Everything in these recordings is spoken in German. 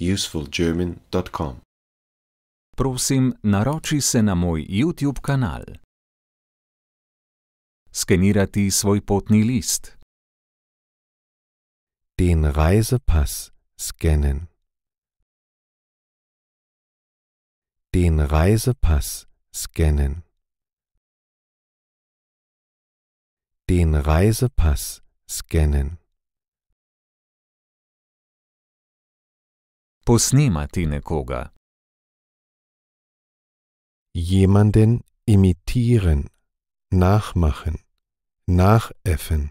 usefulgerman.com. Prosim, naroči se na moj YouTube kanal. Skenirati svoj potni list. Den Reisepass scannen. Den Reisepass scannen. Den Reisepass scannen. Posnemati nekoga. Jemanden imitieren, nachmachen, nachäffen.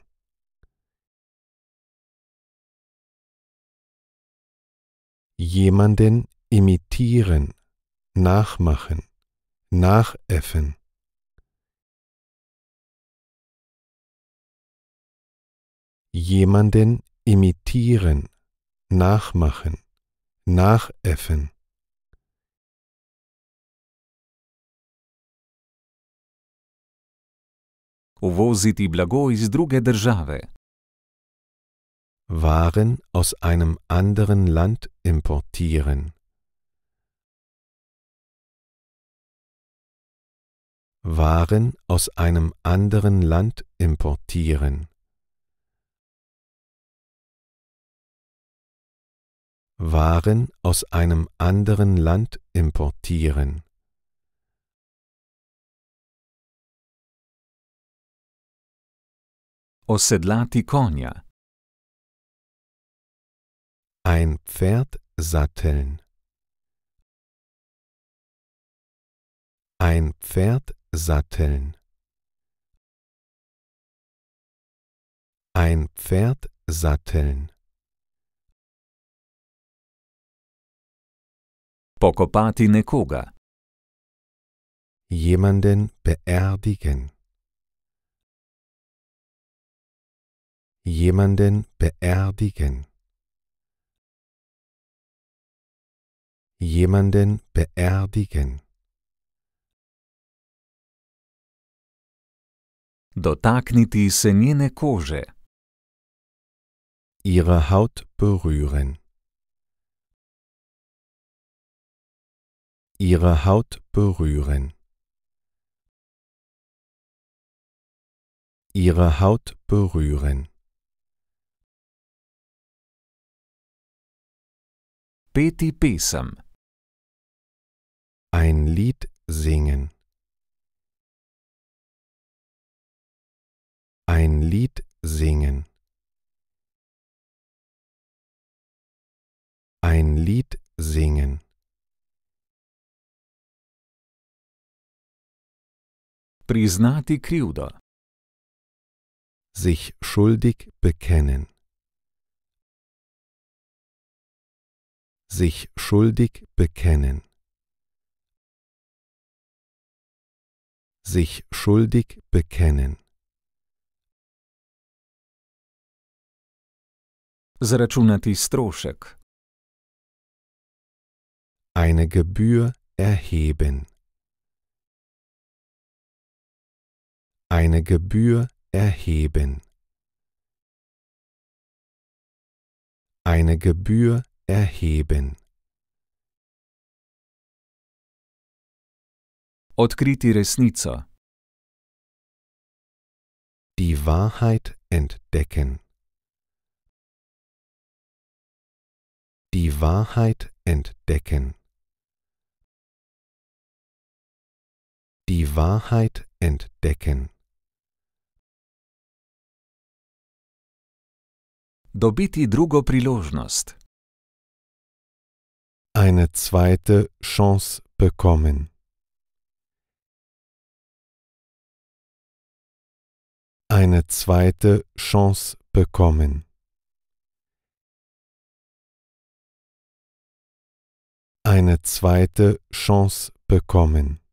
Jemanden imitieren, nachmachen, nachäffen. Jemanden imitieren, nachmachen, nachäffen uvoziti blago iz druge države. Waren aus einem anderen Land importieren. Waren aus einem anderen Land importieren. Waren aus einem anderen Land importieren. Ossedlati konia. Ein Pferd satteln. Ein Pferd satteln. Ein Pferd satteln. Pokopati nekoga. Jemanden beerdigen. Jemanden beerdigen. Jemanden beerdigen. Dotakniti se njene kože. Ihre Haut berühren. ihre Haut berühren. Ihre Haut berühren. Peti pesem. Ein Lied singen. Ein Lied singen. Ein Lied singen. Priznati krivdo. Sich schuldig bekennen. Sich schuldig bekennen. Sich schuldig bekennen. Zračunati strošek. Eine Gebühr erheben. eine Gebühr erheben. Eine Gebühr erheben. Odkriti resnica. Die Wahrheit entdecken. Die Wahrheit entdecken. Die Wahrheit entdecken. Dobiti drugo priložnost. Eine zweite Chance bekommen. Eine zweite Chance bekommen. Eine zweite Chance bekommen.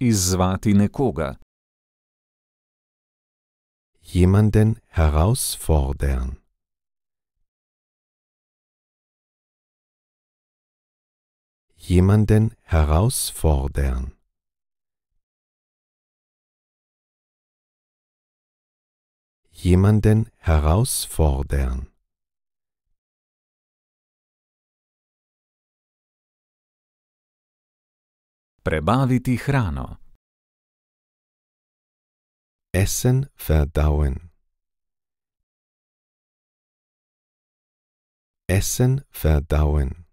izzvati nekoga. Jemanden herausfordern. Jemanden herausfordern. Jemanden herausfordern. Prebaviti hrano. Essen verdauen. Essen verdauen.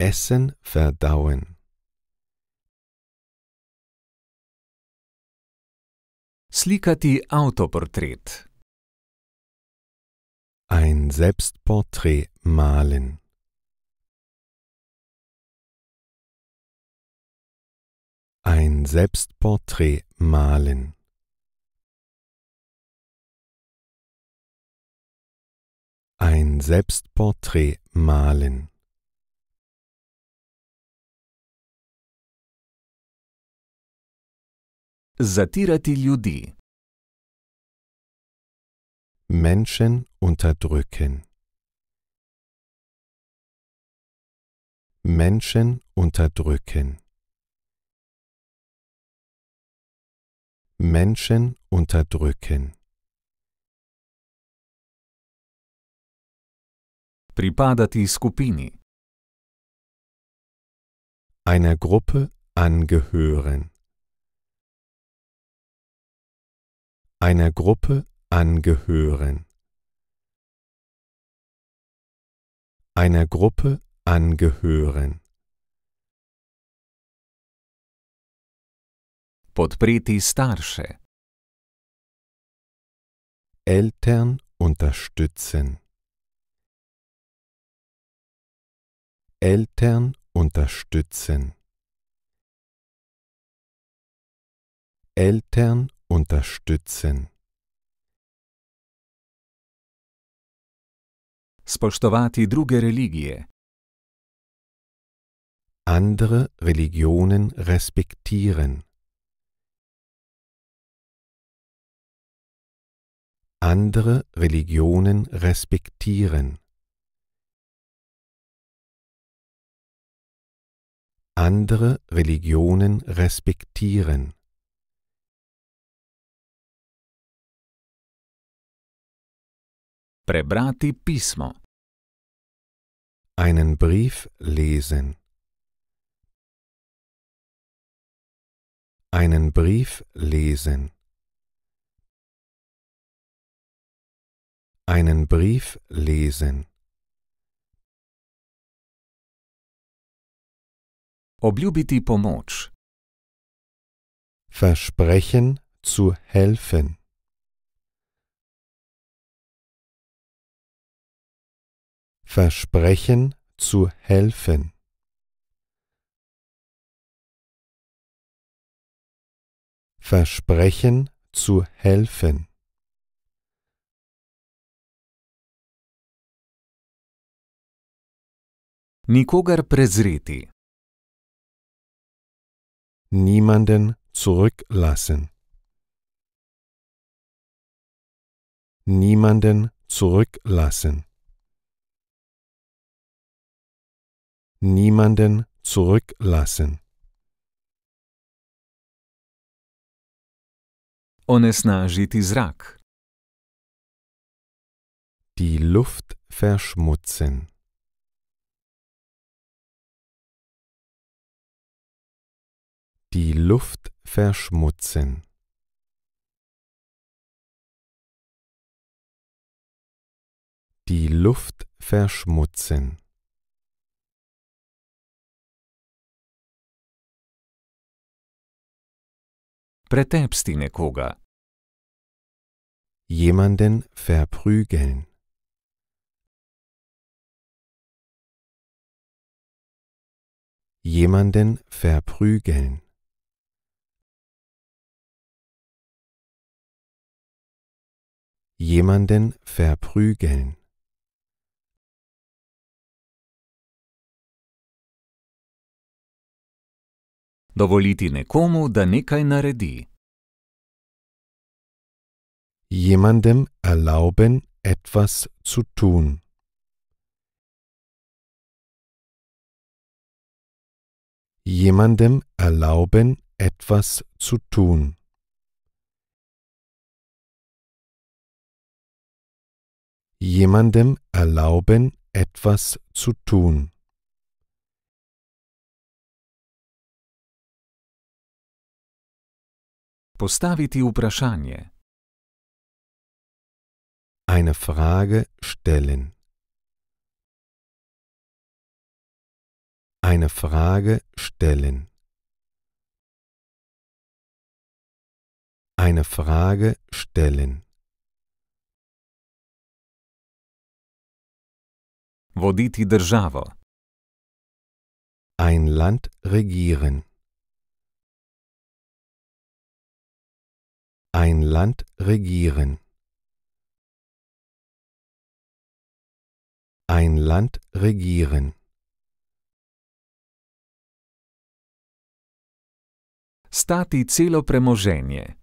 Essen verdauen. Slikati Autoporträt. Ein Selbstporträt malen. Ein Selbstporträt malen. Ein Selbstporträt malen. Zatirati ljudi. Menschen unterdrücken. Menschen unterdrücken. Menschen unterdrücken. Pripadati skupini. Einer Gruppe angehören. Einer Gruppe angehören. Einer Gruppe angehören. Podpreti starše. Eltern unterstützen. Eltern unterstützen. Eltern unterstützen. Spoštovati druge religije. Andere Religionen respektieren. andere Religionen respektieren. Andere Religionen respektieren. Prebrati pismo. Einen Brief lesen. Einen Brief lesen. Einen Brief lesen. Obljubiti pomoč. Versprechen zu helfen. Versprechen zu helfen. Versprechen zu helfen. Nikogar prezreti. Niemanden zurücklassen. Niemanden zurücklassen. Niemanden zurücklassen. Onesnažiti zrak. Die Luft verschmutzen. Die Luft verschmutzen. Die Luft verschmutzen. Pretepsti nekoga. Jemanden verprügeln. Jemanden verprügeln. jemanden verprügeln. Dovoliti nekomu, da nekaj naredi. Jemandem erlauben, etwas zu tun. Jemandem erlauben, etwas zu tun. jemandem erlauben, etwas zu tun. Postaviti upraschanie. Eine Frage stellen. Eine Frage stellen. Eine Frage stellen. Voditi državo. Ein Land regieren. Ein Land regieren. Ein Land regieren. Stati celo premoženje.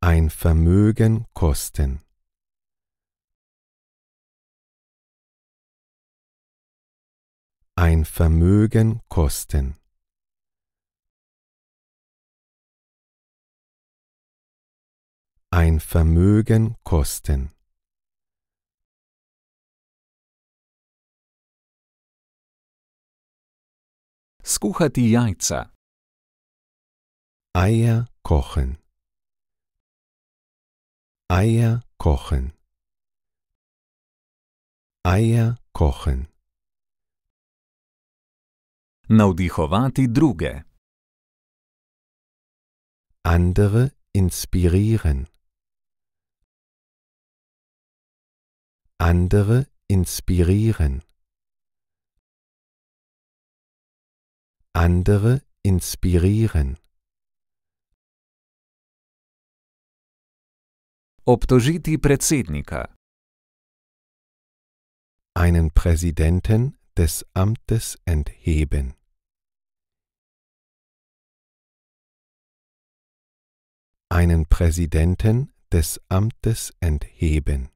Ein Vermögen kosten. ein Vermögen kosten. Ein Vermögen kosten. Skuchati jajca. Eier kochen. Eier kochen. Eier kochen. Navdihovati druge. Andere inspirieren. Andere inspirieren. Andere inspirieren. Obtožiti predsednika. Einen Präsidenten des Amtes entheben. Einen Präsidenten des Amtes entheben.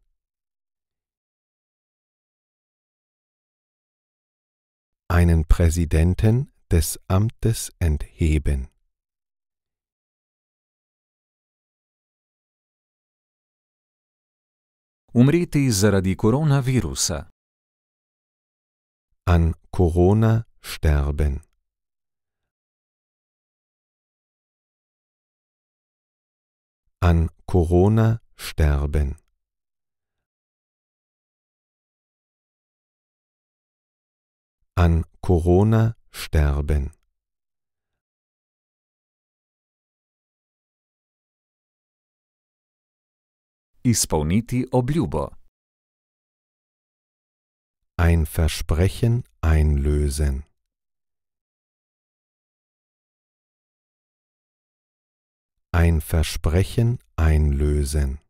Einen Präsidenten des Amtes entheben. Umreti zaradi koronavirusa an Corona sterben. An Corona sterben. An Corona sterben. Izpolniti obljubo ein Versprechen einlösen. Ein Versprechen einlösen.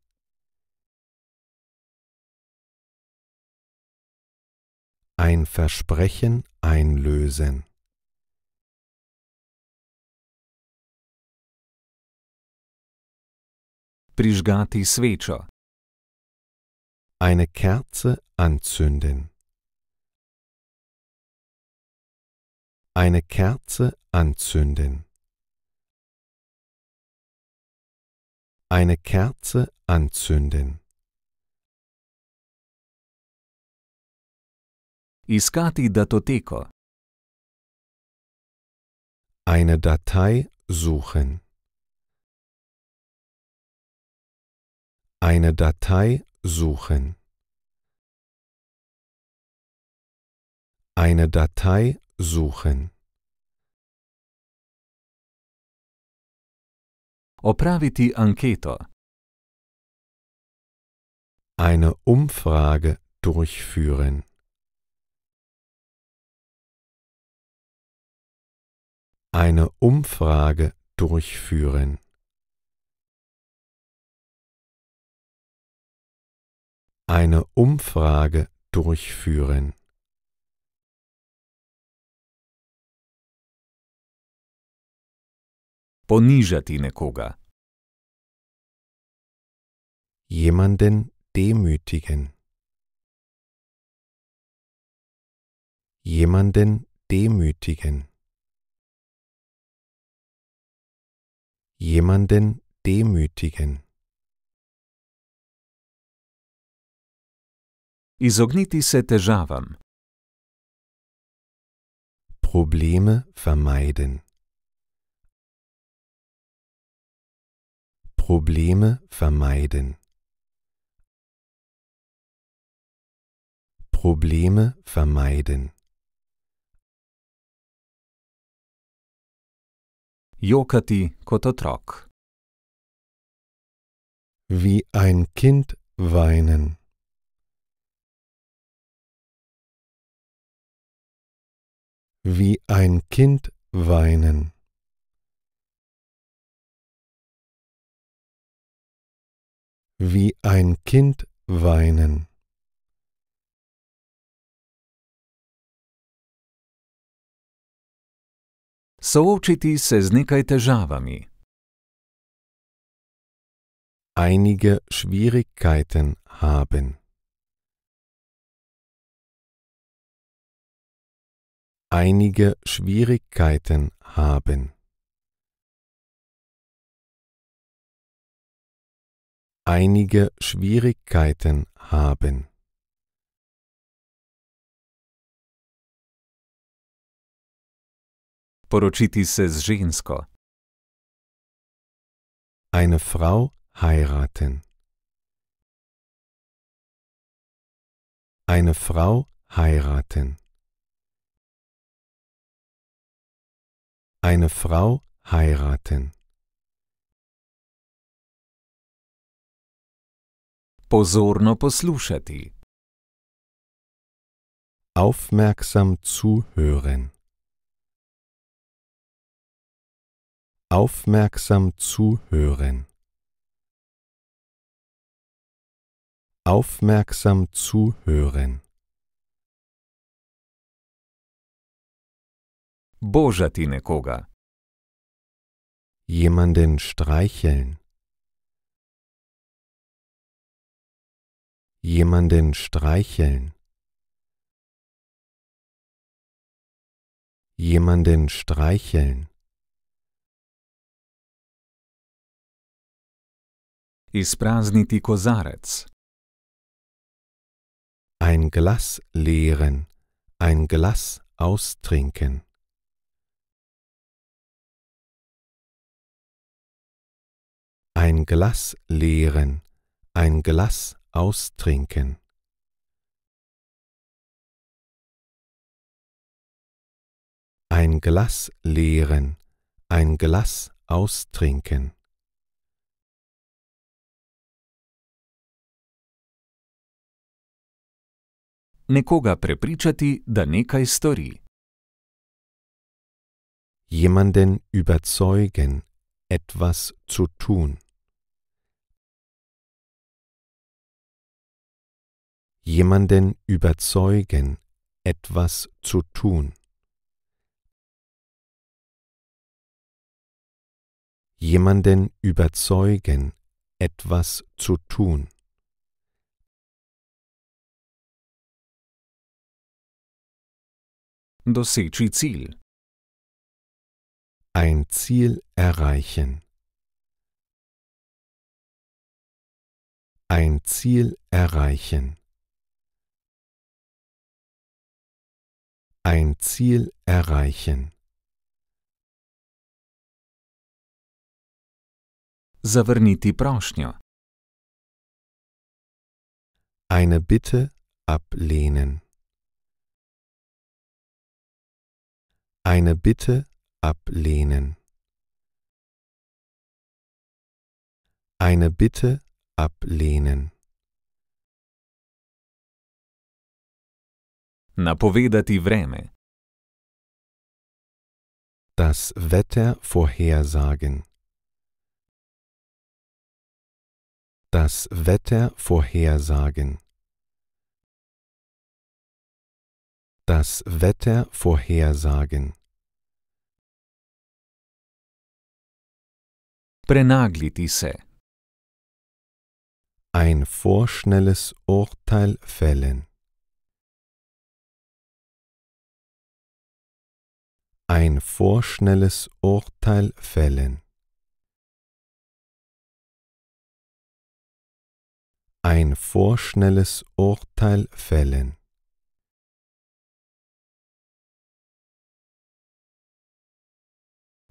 Ein Versprechen einlösen. Prižgati Svecha. Eine Kerze anzünden. eine Kerze anzünden. Eine Kerze anzünden. Iskati datoteko. Eine Datei suchen. Eine Datei suchen. Eine Datei suchen. Opraviti anketo. Eine Umfrage durchführen. Eine Umfrage durchführen. Eine Umfrage durchführen. ponižati nekoga. Jemanden demütigen. Jemanden demütigen. Jemanden demütigen. Izogniti se težavam. Probleme vermeiden. Probleme vermeiden. Probleme vermeiden. Jokati kot Wie ein Kind weinen. Wie ein Kind weinen. wie ein Kind weinen. Soočiti se z nekaj težavami. Einige Schwierigkeiten haben. Einige Schwierigkeiten haben. einige Schwierigkeiten haben. Poročiti se z žensko. Eine Frau heiraten. Eine Frau heiraten. Eine Frau heiraten. Posorno poslušati. Aufmerksam zuhören. Aufmerksam zuhören. Aufmerksam zuhören. Božati nekoga. Jemanden streicheln. jemanden streicheln, jemanden streicheln. Isprazniti kozarec. Ein Glas leeren, ein Glas austrinken. Ein Glas leeren, ein Glas austrinken. Ein Glas leeren, ein Glas austrinken. Nekoga prepričati, da nekaj stori. Jemanden überzeugen, etwas zu tun. jemanden überzeugen, etwas zu tun. Jemanden überzeugen, etwas zu tun. Doseči Ziel. Ein Ziel erreichen. Ein Ziel erreichen. ein Ziel erreichen. Zavrniti prošnjo. Eine Bitte ablehnen. Eine Bitte ablehnen. Eine Bitte ablehnen. Napovedati vreme. Das Wetter vorhersagen. Das Wetter vorhersagen. Das Wetter vorhersagen. Prenagliti se. Ein vorschnelles Urteil fällen. ein vorschnelles Urteil fällen. Ein vorschnelles Urteil fällen.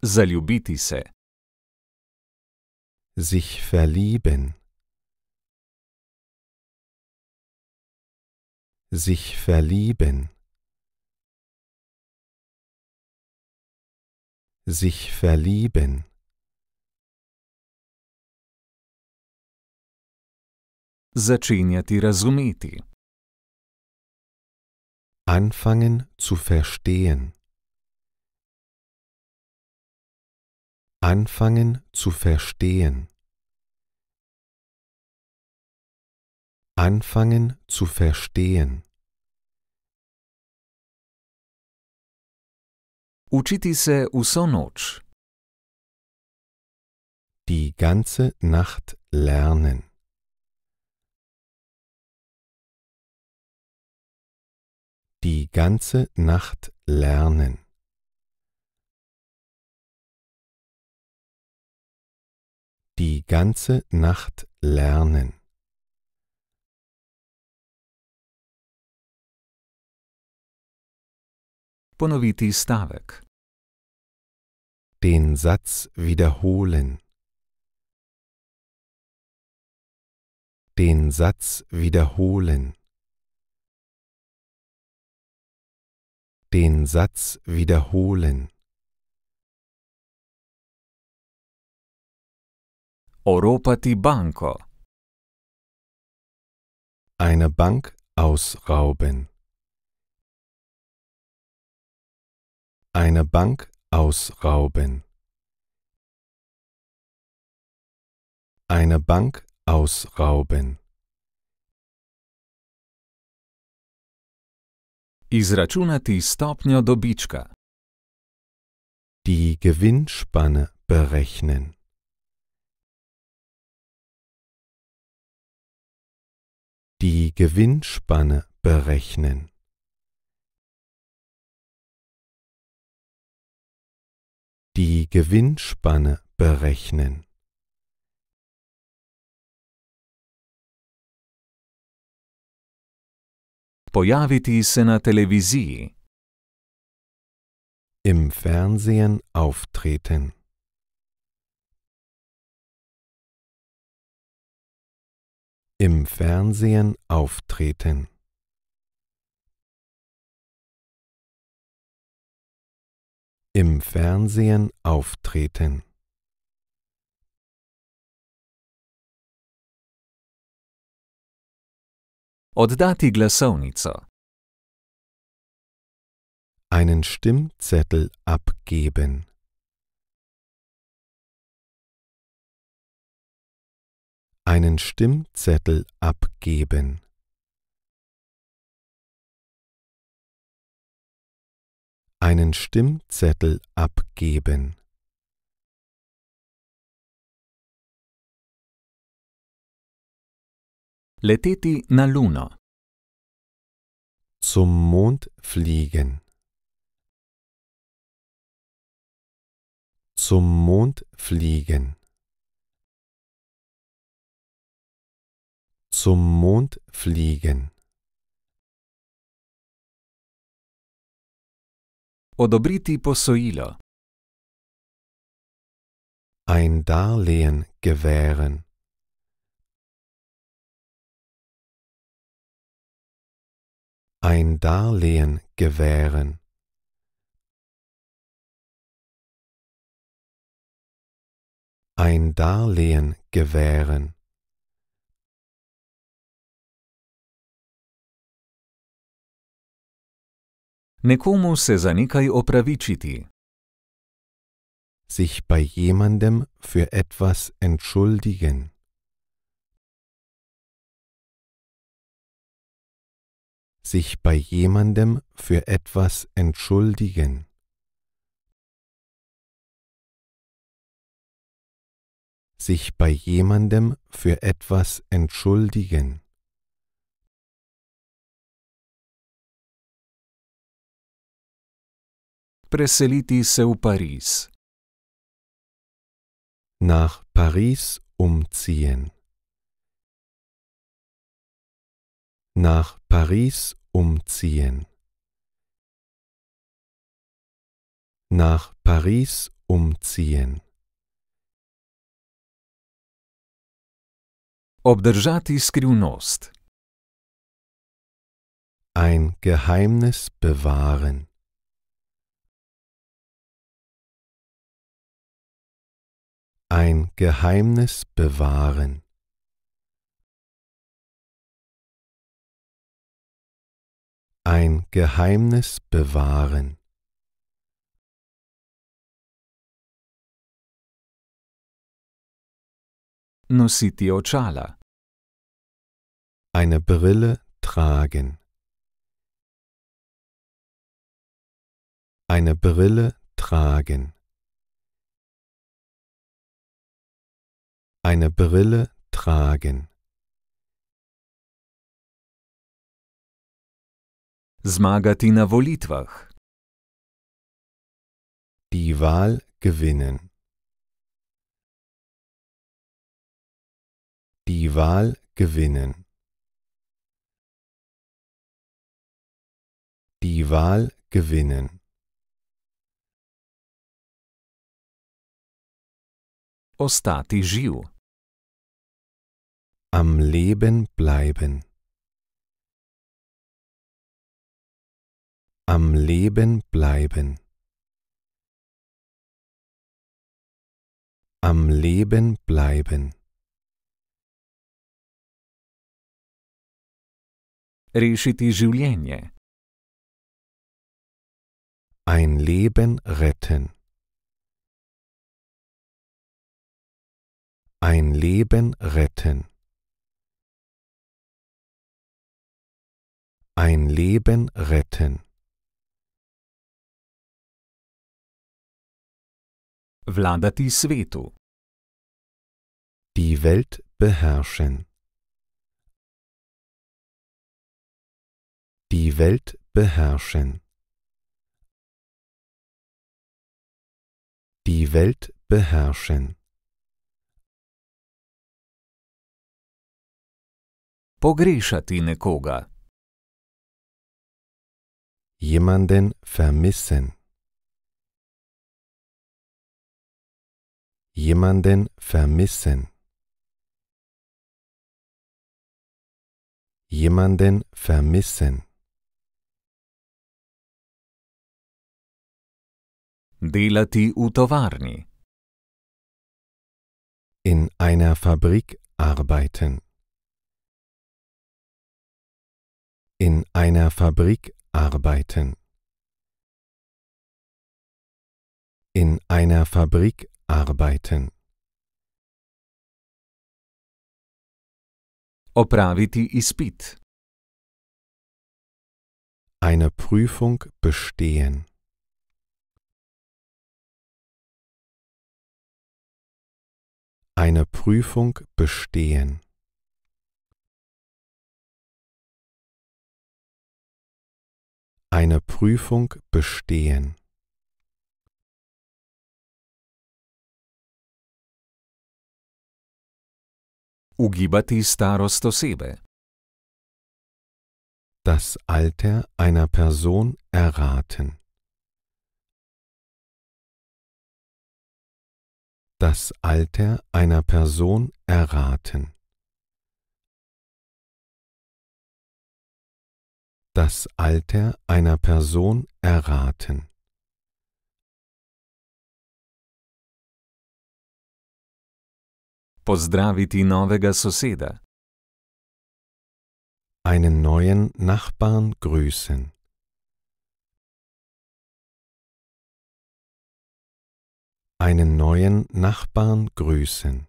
Zaljubiti Sich verlieben. Sich verlieben. sich verlieben. Začenjati razumeti. Anfangen zu verstehen. Anfangen zu verstehen. Anfangen zu verstehen. Učiti se vso noč. Die ganze Nacht lernen. Die ganze Nacht lernen. Die ganze Nacht lernen. Ponoviti stavek den Satz wiederholen. Den Satz wiederholen. Den Satz wiederholen. Oropati banko. Eine Bank ausrauben. Eine Bank ausrauben. Eine Bank ausrauben. Izračunati stopnjo dobička. Die Gewinnspanne berechnen. Die Gewinnspanne berechnen. die Gewinnspanne berechnen. Pojaviti se na televiziji. Im Fernsehen auftreten. Im Fernsehen auftreten. im Fernsehen auftreten. Oddati glasownicę. Einen Stimmzettel abgeben. Einen Stimmzettel abgeben. einen Stimmzettel abgeben. Leteti na Luna. Zum Mond fliegen. Zum Mond fliegen. Zum Mond fliegen. Odobriti posojilo. Ein Darlehen gewähren. Ein Darlehen gewähren. Ein Darlehen gewähren. Nekomu se za nekaj opravičiti. Sich bei jemandem für etwas entschuldigen. Sich bei jemandem für etwas entschuldigen. Sich bei jemandem für etwas entschuldigen. preseliti se v Pariz. Nach Paris umziehen. Nach Paris umziehen. Nach Paris umziehen. Obdržati skrivnost. Ein Geheimnis bewahren. Ein Geheimnis bewahren. Ein Geheimnis bewahren. Nositi očala. Eine Brille tragen. Eine Brille tragen. eine Brille tragen. Zmagati na volitwach. Die Wahl gewinnen. Die Wahl gewinnen. Die Wahl gewinnen. Ostati živ am Leben bleiben. Am Leben bleiben. Am Leben bleiben. Решити життя. Ein Leben retten. Ein Leben retten. Ein Leben retten. Vladati svetu. Die Welt beherrschen. Die Welt beherrschen. Die Welt beherrschen. Pogrešati nekoga jemanden vermissen, jemanden vermissen, jemanden vermissen. Delati v tovarni. In einer Fabrik arbeiten. In einer Fabrik arbeiten. In einer Fabrik arbeiten. Opraviti ispit. Eine Prüfung bestehen. Eine Prüfung bestehen. eine Prüfung bestehen Ugibati starost osebe. Das Alter einer Person erraten. Das Alter einer Person erraten. das Alter einer Person erraten. Pozdraviti novega soseda. Einen neuen Nachbarn grüßen. Einen neuen Nachbarn grüßen.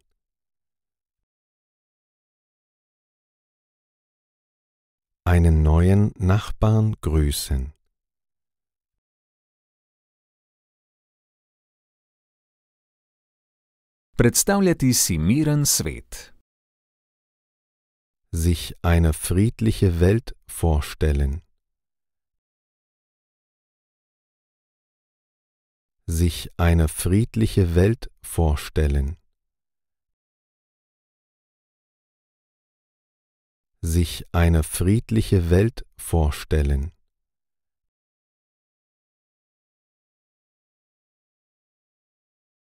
einen neuen Nachbarn grüßen. Predstavljati si miren svet. Sich eine friedliche Welt vorstellen. Sich eine friedliche Welt vorstellen. sich eine friedliche Welt vorstellen.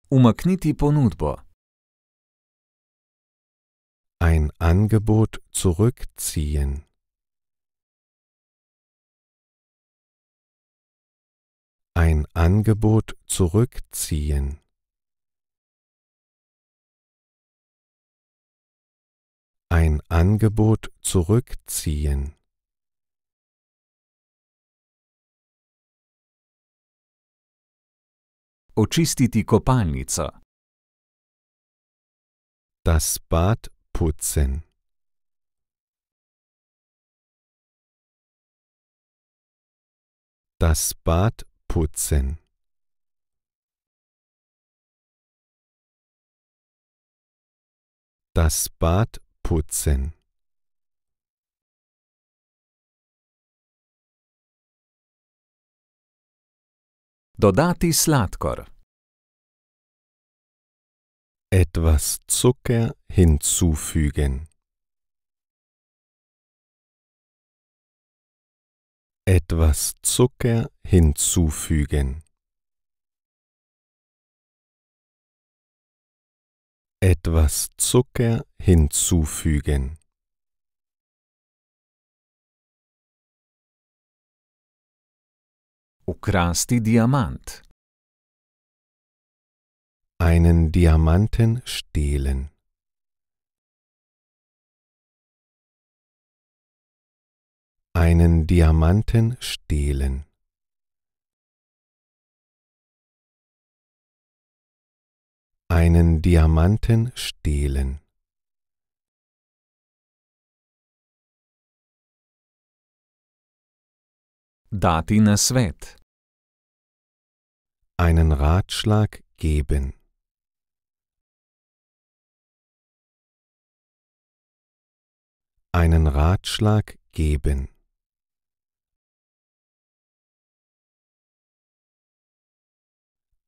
Umakniti ponudbo. Ein Angebot zurückziehen. Ein Angebot zurückziehen. Ein Angebot zurückziehen. Očistiti kopalnico. Das Bad putzen. Das Bad putzen. Das Bad putzen. Dodati Sladkor. Etwas Zucker hinzufügen. Etwas Zucker hinzufügen. etwas Zucker hinzufügen. Ukrasti Diamant. Einen Diamanten stehlen. Einen Diamanten stehlen. einen Diamanten stehlen. Dati na svet. Einen Ratschlag geben. Einen Ratschlag geben.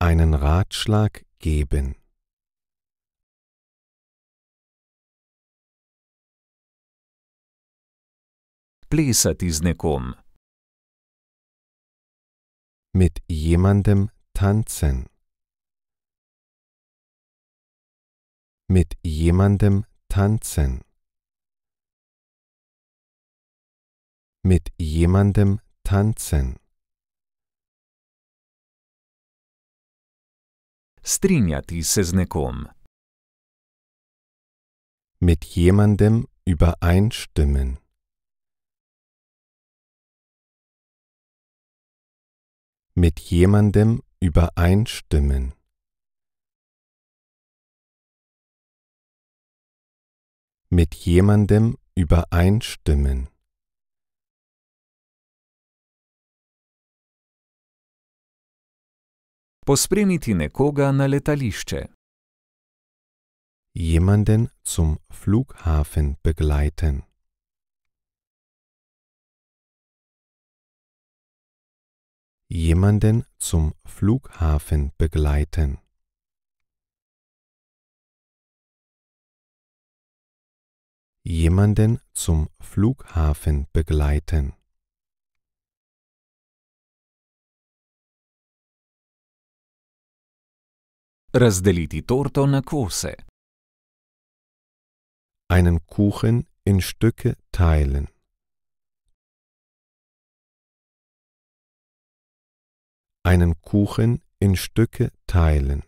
einen Ratschlag geben. plesati z nekom. Mit jemandem tanzen. Mit jemandem tanzen. Mit jemandem tanzen. Strinjati se z nekom. Mit jemandem übereinstimmen. mit jemandem übereinstimmen. Mit jemandem übereinstimmen. Pospremiti nekoga na letališče. Jemanden zum Flughafen begleiten. jemanden zum Flughafen begleiten. Jemanden zum Flughafen begleiten. Разделiti torto na Einen Kuchen in Stücke teilen. einen Kuchen in Stücke teilen.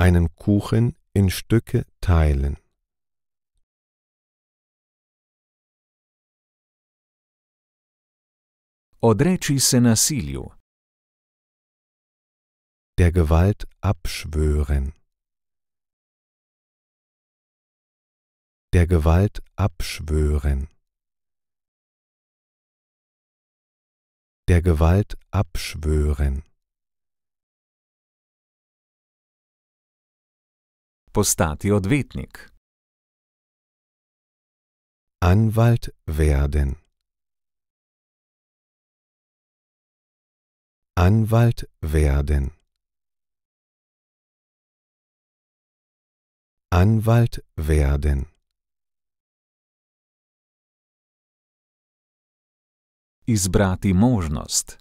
Einen Kuchen in Stücke teilen. Odreči se nasilju. Der Gewalt abschwören. Der Gewalt abschwören. der Gewalt abschwören. Postati odvetnik. Anwalt werden. Anwalt werden. Anwalt werden. Izbrati možnost.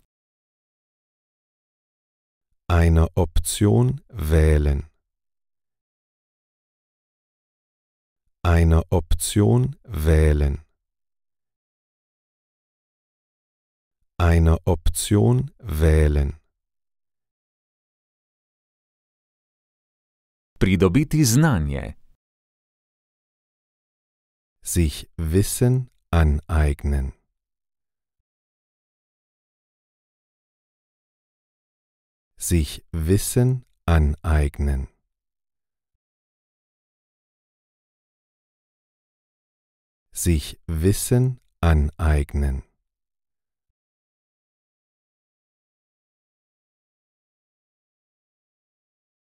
Eine Option wählen. Eine Option wählen. Eine Option wählen. Pridobiti znanje. Sich Wissen aneignen. sich Wissen aneignen. Sich Wissen aneignen.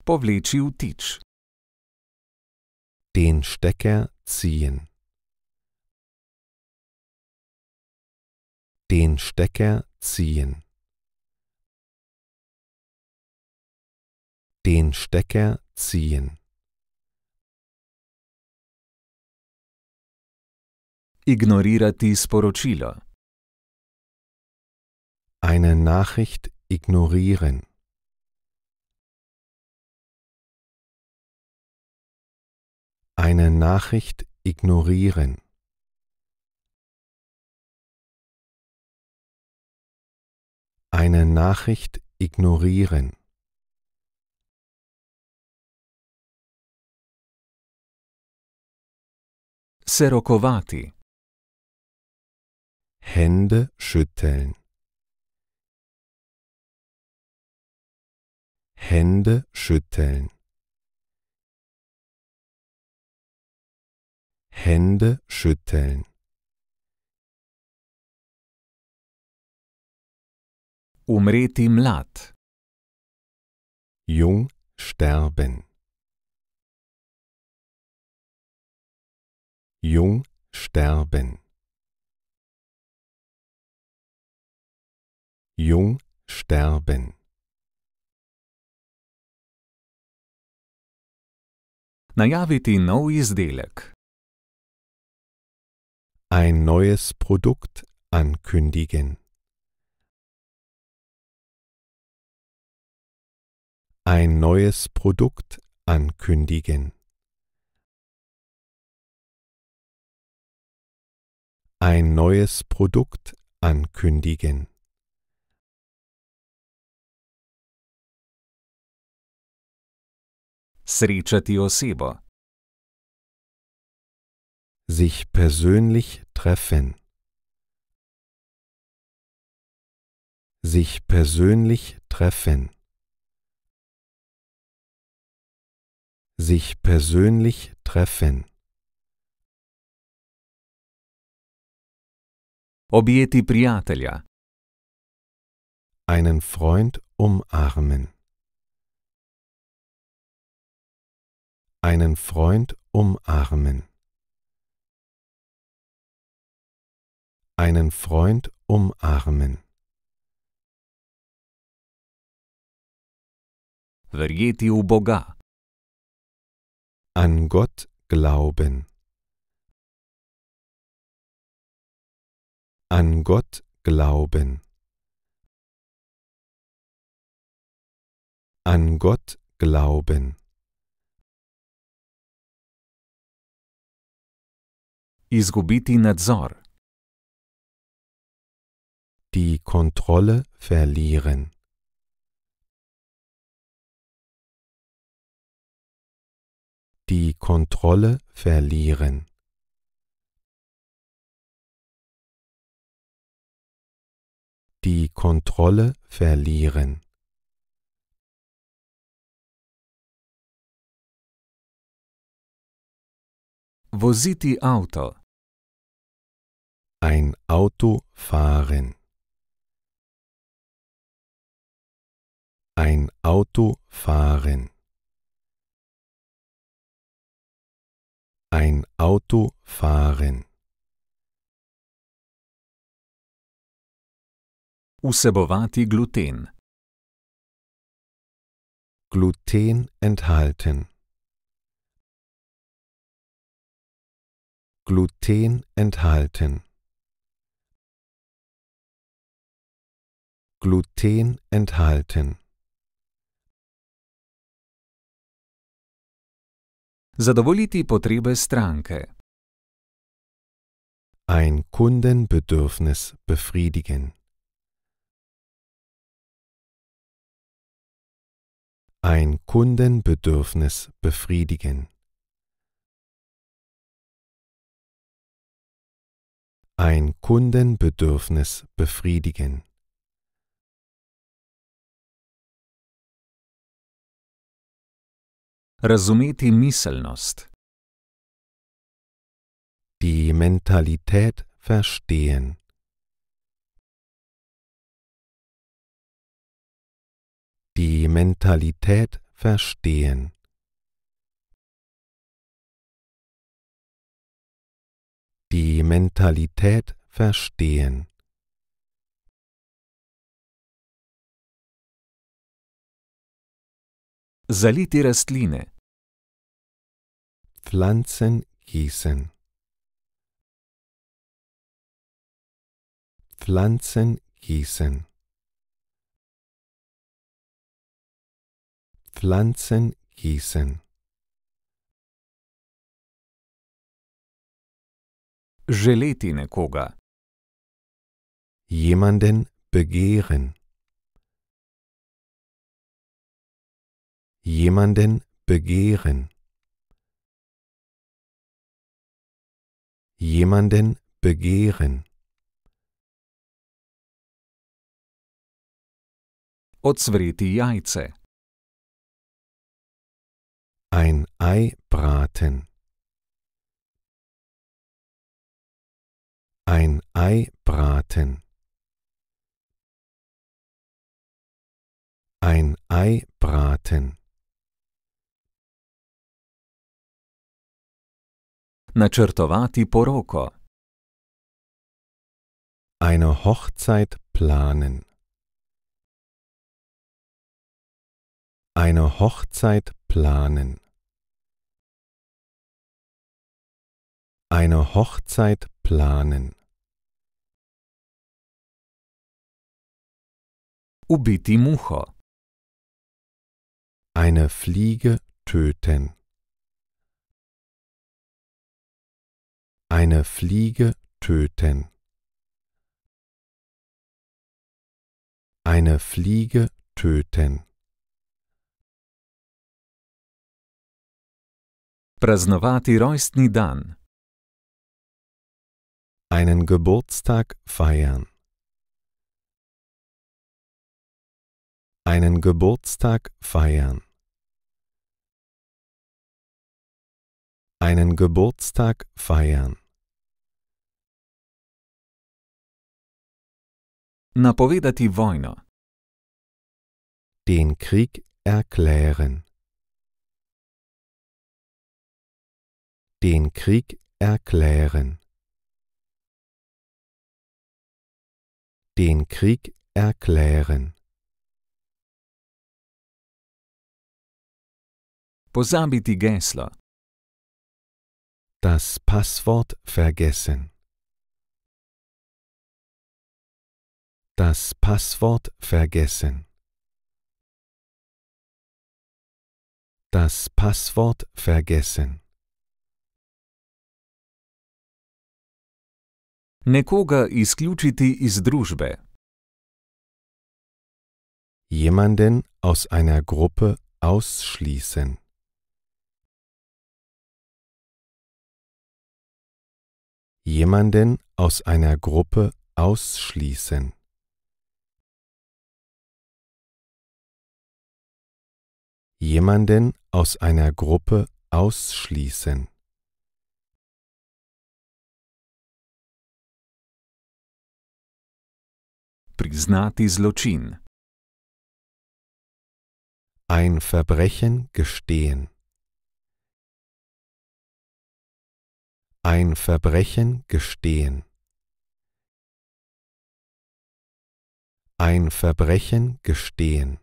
Povleči Den Stecker ziehen. Den Stecker ziehen. Den Stecker ziehen. Ignorirati sporocila. Eine Nachricht ignorieren. Eine Nachricht ignorieren. Eine Nachricht ignorieren. Se Hände schütteln. Hände schütteln. Hände schütteln. Umreti mlad. Jung sterben. Jung sterben. Jung sterben. Najaviti nov izdelek. Ein neues Produkt ankündigen. Ein neues Produkt ankündigen. ein neues Produkt ankündigen. Srečati osebo. Sich persönlich treffen. Sich persönlich treffen. Sich persönlich treffen. objeti prijatelja. Einen Freund umarmen. Einen Freund umarmen. Einen Freund umarmen. Verjeti u Boga. An Gott glauben. an Gott glauben, an Gott glauben. Izgubiti nadzor. Die Kontrolle verlieren. Die Kontrolle verlieren. die Kontrolle verlieren. Wo sieht die Auto. Ein Auto fahren. Ein Auto fahren. Ein Auto fahren. Vsebovati gluten. Gluten enthalten. Gluten enthalten. Gluten enthalten. Zadovoljiti potrebe stranke. Ein Kundenbedürfnis befriedigen. Ein Kundenbedürfnis befriedigen. Ein Kundenbedürfnis befriedigen. Rasumeti Miselnost. Die Mentalität verstehen. die Mentalität verstehen. Die Mentalität verstehen. Заліті Rastline. Pflanzen gießen. Pflanzen gießen. Pflanzen gießen. Želeti nekoga. Jemanden begehren. Jemanden begehren. Jemanden begehren. Ocvreti jajce. Ein Ei braten. Ein Ei braten. Ein Ei braten. Načrtovati poroko. Eine Hochzeit planen. Eine Hochzeit planen. Eine Hochzeit planen. Ubiti mucho. Eine Fliege töten. Eine Fliege töten. Eine Fliege töten. Praznovati rojstni dan einen Geburtstag feiern. Einen Geburtstag feiern. Einen Geburtstag feiern. Napovedati vojno. Den Krieg erklären. Den Krieg erklären. den Krieg erklären. Posabiti Gäßler Das Passwort vergessen. Das Passwort vergessen. Das Passwort vergessen. Nekoga izključiti iz družbe. Jemanden aus einer Gruppe ausschließen. Jemanden aus einer Gruppe ausschließen. Jemanden aus einer Gruppe ausschließen. priznati zločin. Ein Verbrechen gestehen. Ein Verbrechen gestehen. Ein Verbrechen gestehen.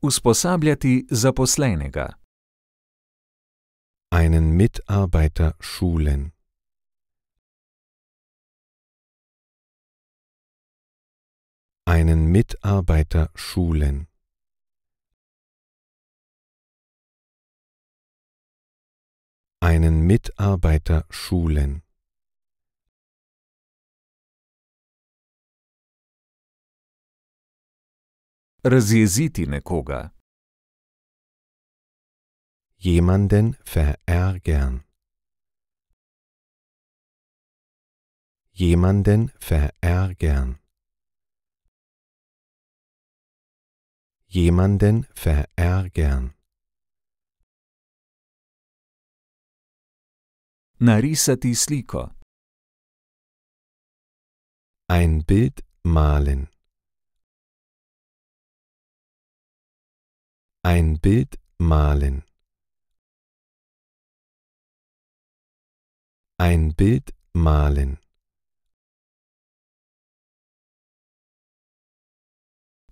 Usposabljati zaposlenega. Einen Mitarbeiter schulen. einen Mitarbeiter schulen. einen Mitarbeiter schulen. Razjeziti nekoga. Jemanden verärgern. Jemanden verärgern. jemanden verärgern. Narisati sliko. Ein Bild malen. Ein Bild malen. Ein Bild malen.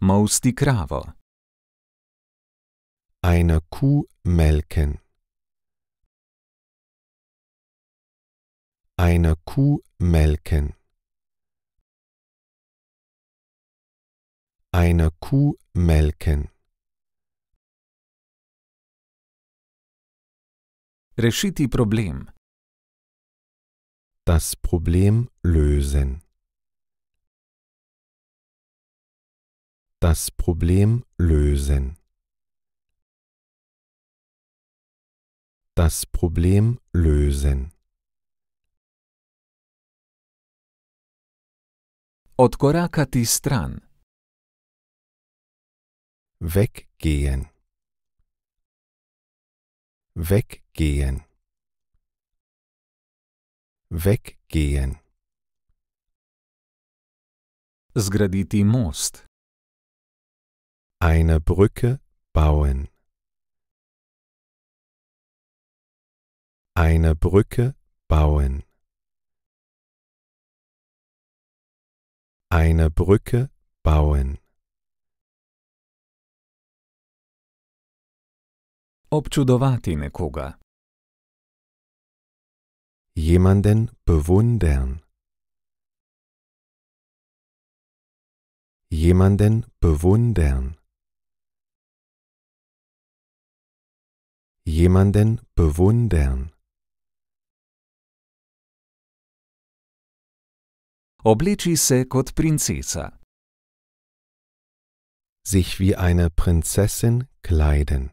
Mausti kravo. Eine Kuh melken. Eine Kuh melken. Eine Kuh melken. Rešiti problem. Das Problem lösen. Das Problem lösen. Das Problem lösen. Odkorakati stran. Weggehen. Weggehen. Weggehen. Zgraditi most. Eine Brücke bauen. Eine Brücke bauen. Eine Brücke bauen. Obczudowati nekoga. Jemanden bewundern. Jemanden bewundern. Jemanden bewundern. Obleči se kot princesa. Sich wie eine Prinzessin kleiden.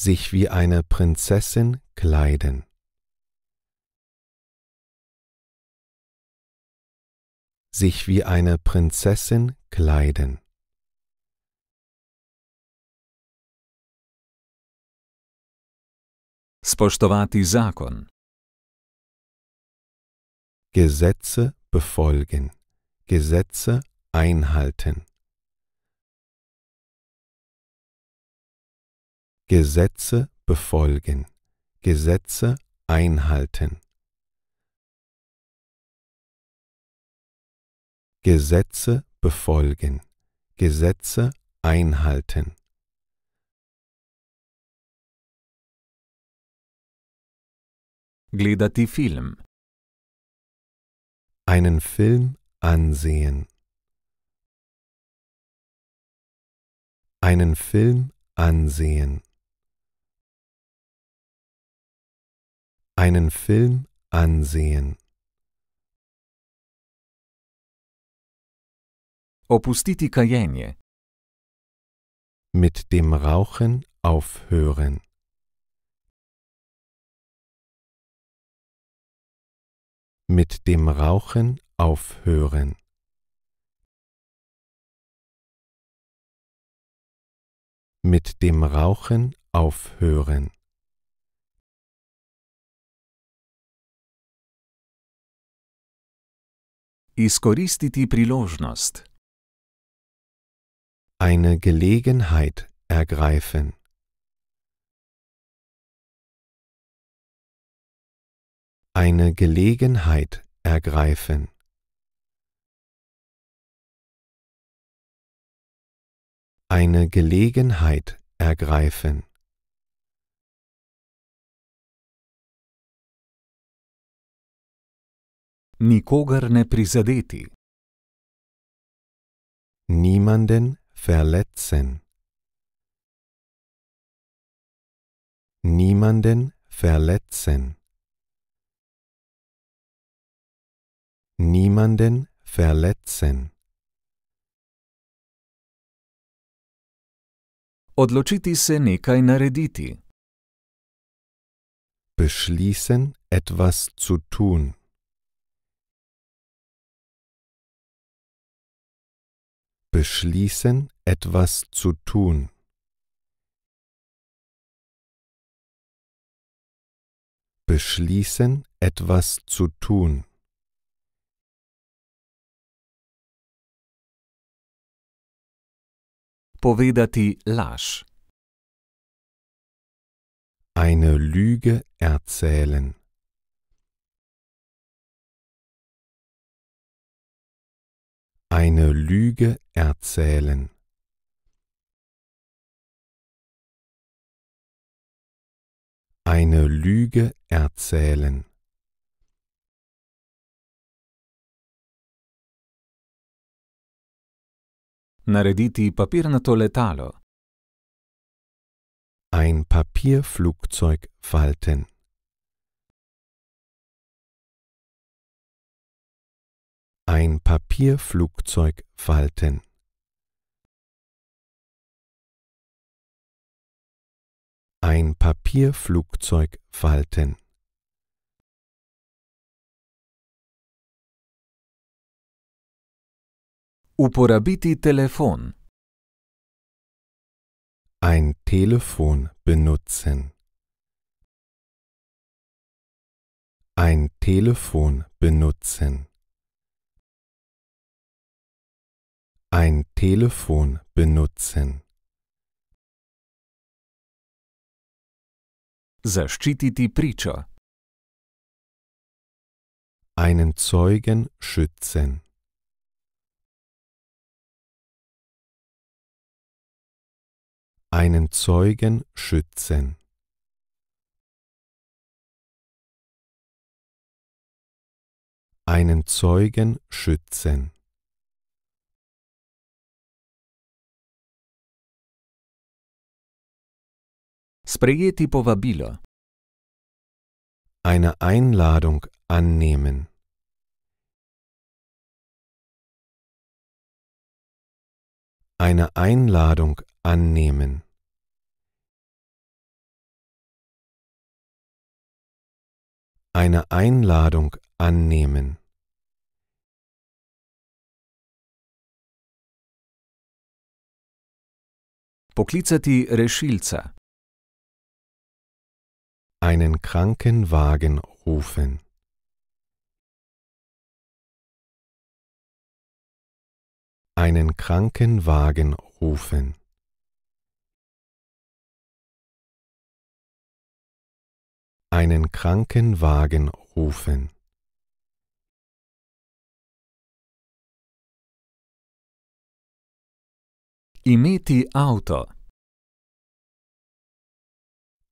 Sich wie eine Prinzessin kleiden. Sich wie eine Prinzessin kleiden. spoštovati zakon. Gesetze befolgen, Gesetze einhalten. Gesetze befolgen, Gesetze einhalten. Gesetze befolgen, Gesetze einhalten. Gledati film. Einen Film ansehen. Einen Film ansehen. Einen Film ansehen. Opustiti kajenje. Mit dem Rauchen aufhören. mit dem Rauchen aufhören. Mit dem Rauchen aufhören. Iskoristiti priložnost. Eine Gelegenheit ergreifen. eine Gelegenheit ergreifen. Eine Gelegenheit ergreifen. Nikogar ne prizadeti. Niemanden verletzen. Niemanden verletzen. Niemanden verletzen. Odločiti se nekaj narediti. Beschließen, etwas zu tun. Beschließen, etwas zu tun. Beschließen, etwas zu tun. povedati laž. Eine Lüge erzählen. Eine Lüge erzählen. Eine Lüge erzählen. Narediti papirnato letalo. Ein Papierflugzeug falten. Ein Papierflugzeug falten. Ein Papierflugzeug falten. Uporabiti telefon. Ein Telefon benutzen. Ein Telefon benutzen. Ein Telefon benutzen. Zaščititi pričo. Einen Zeugen schützen. einen Zeugen schützen. einen Zeugen schützen. Sprejeti povabilo. Eine Einladung annehmen. Eine Einladung annehmen eine Einladung annehmen. Poklicati Reschilza. Einen Krankenwagen rufen. Einen Krankenwagen rufen. einen Krankenwagen rufen. Imeti Auto.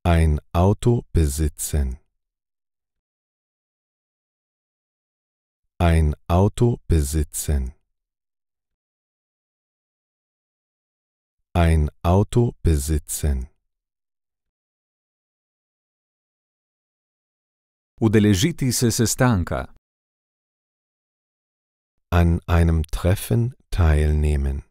Ein Auto besitzen. Ein Auto besitzen. Ein Auto besitzen. Udeležiti se sestanka. An einem Treffen teilnehmen.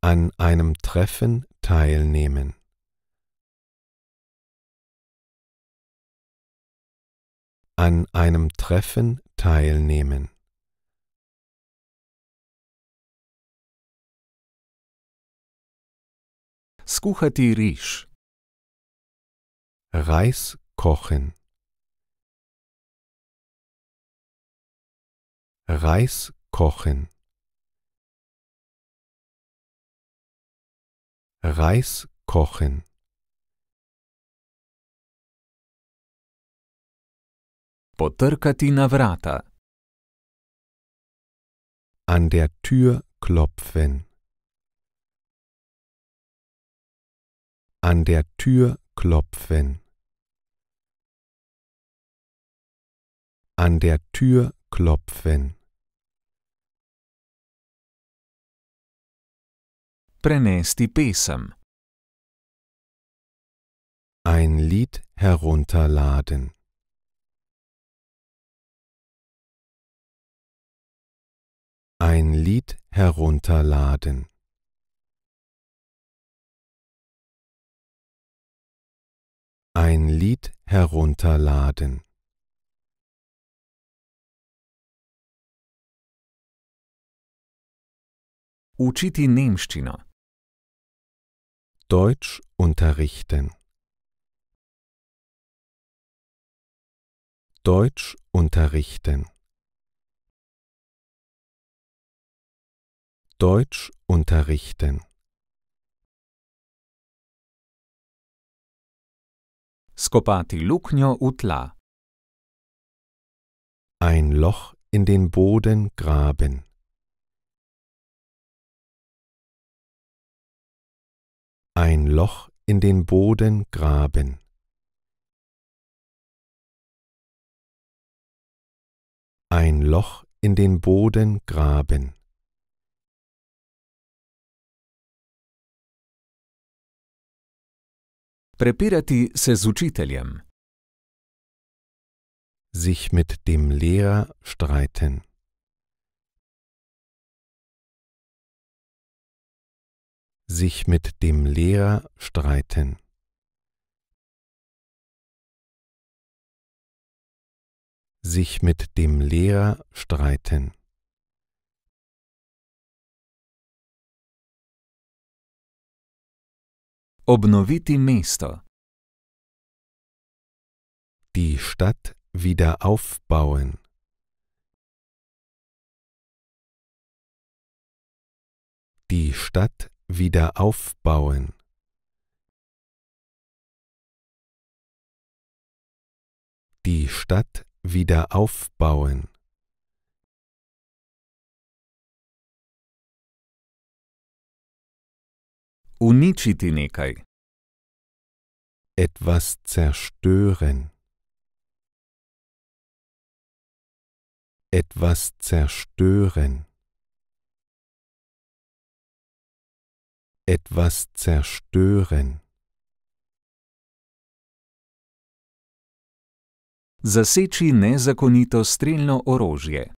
An einem Treffen teilnehmen. An einem Treffen teilnehmen. skuhati Reis kochen. Reis kochen. Reis kochen. Potrkati na vrata. An der Tür klopfen. an der Tür klopfen an der Tür klopfen prenesti pesam. ein Lied herunterladen ein Lied herunterladen Ein Lied herunterladen Učiti nemščino. Deutsch unterrichten. Deutsch unterrichten. Deutsch unterrichten. Skopati luknjo utla. Ein Loch in den Boden graben. Ein Loch in den Boden graben. Ein Loch in den Boden graben. Prepirati se z učiteljem. Sich mit dem Lehrer streiten. Sich mit dem Lehrer streiten. Sich mit dem Lehrer streiten. Obnoviti mesto. Die Stadt wieder aufbauen. Die Stadt wieder aufbauen. Die Stadt wieder aufbauen. Uničiti nekaj. Etwas zerstören. Etwas zerstören. Etwas zerstören. Zaseči nezakonito strelno orožje.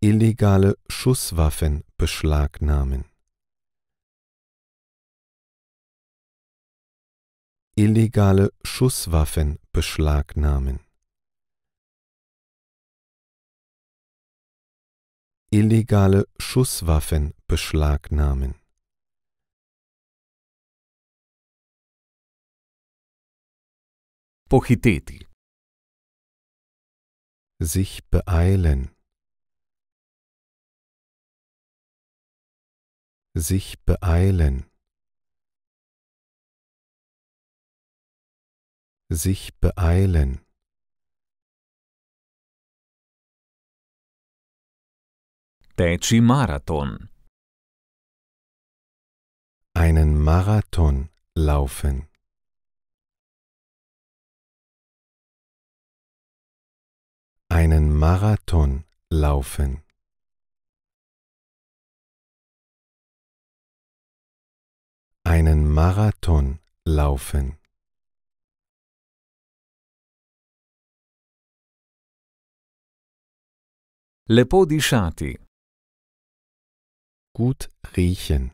Illegale Schusswaffen beschlagnahmen. illegale Schusswaffen beschlagnahmen. Illegale Schusswaffen beschlagnahmen. Pochiteti. Sich beeilen. Sich beeilen. sich beeilen. Teči Marathon. Einen Marathon laufen. Einen Marathon laufen. Einen Marathon laufen. Lepo dišati. Gut riechen.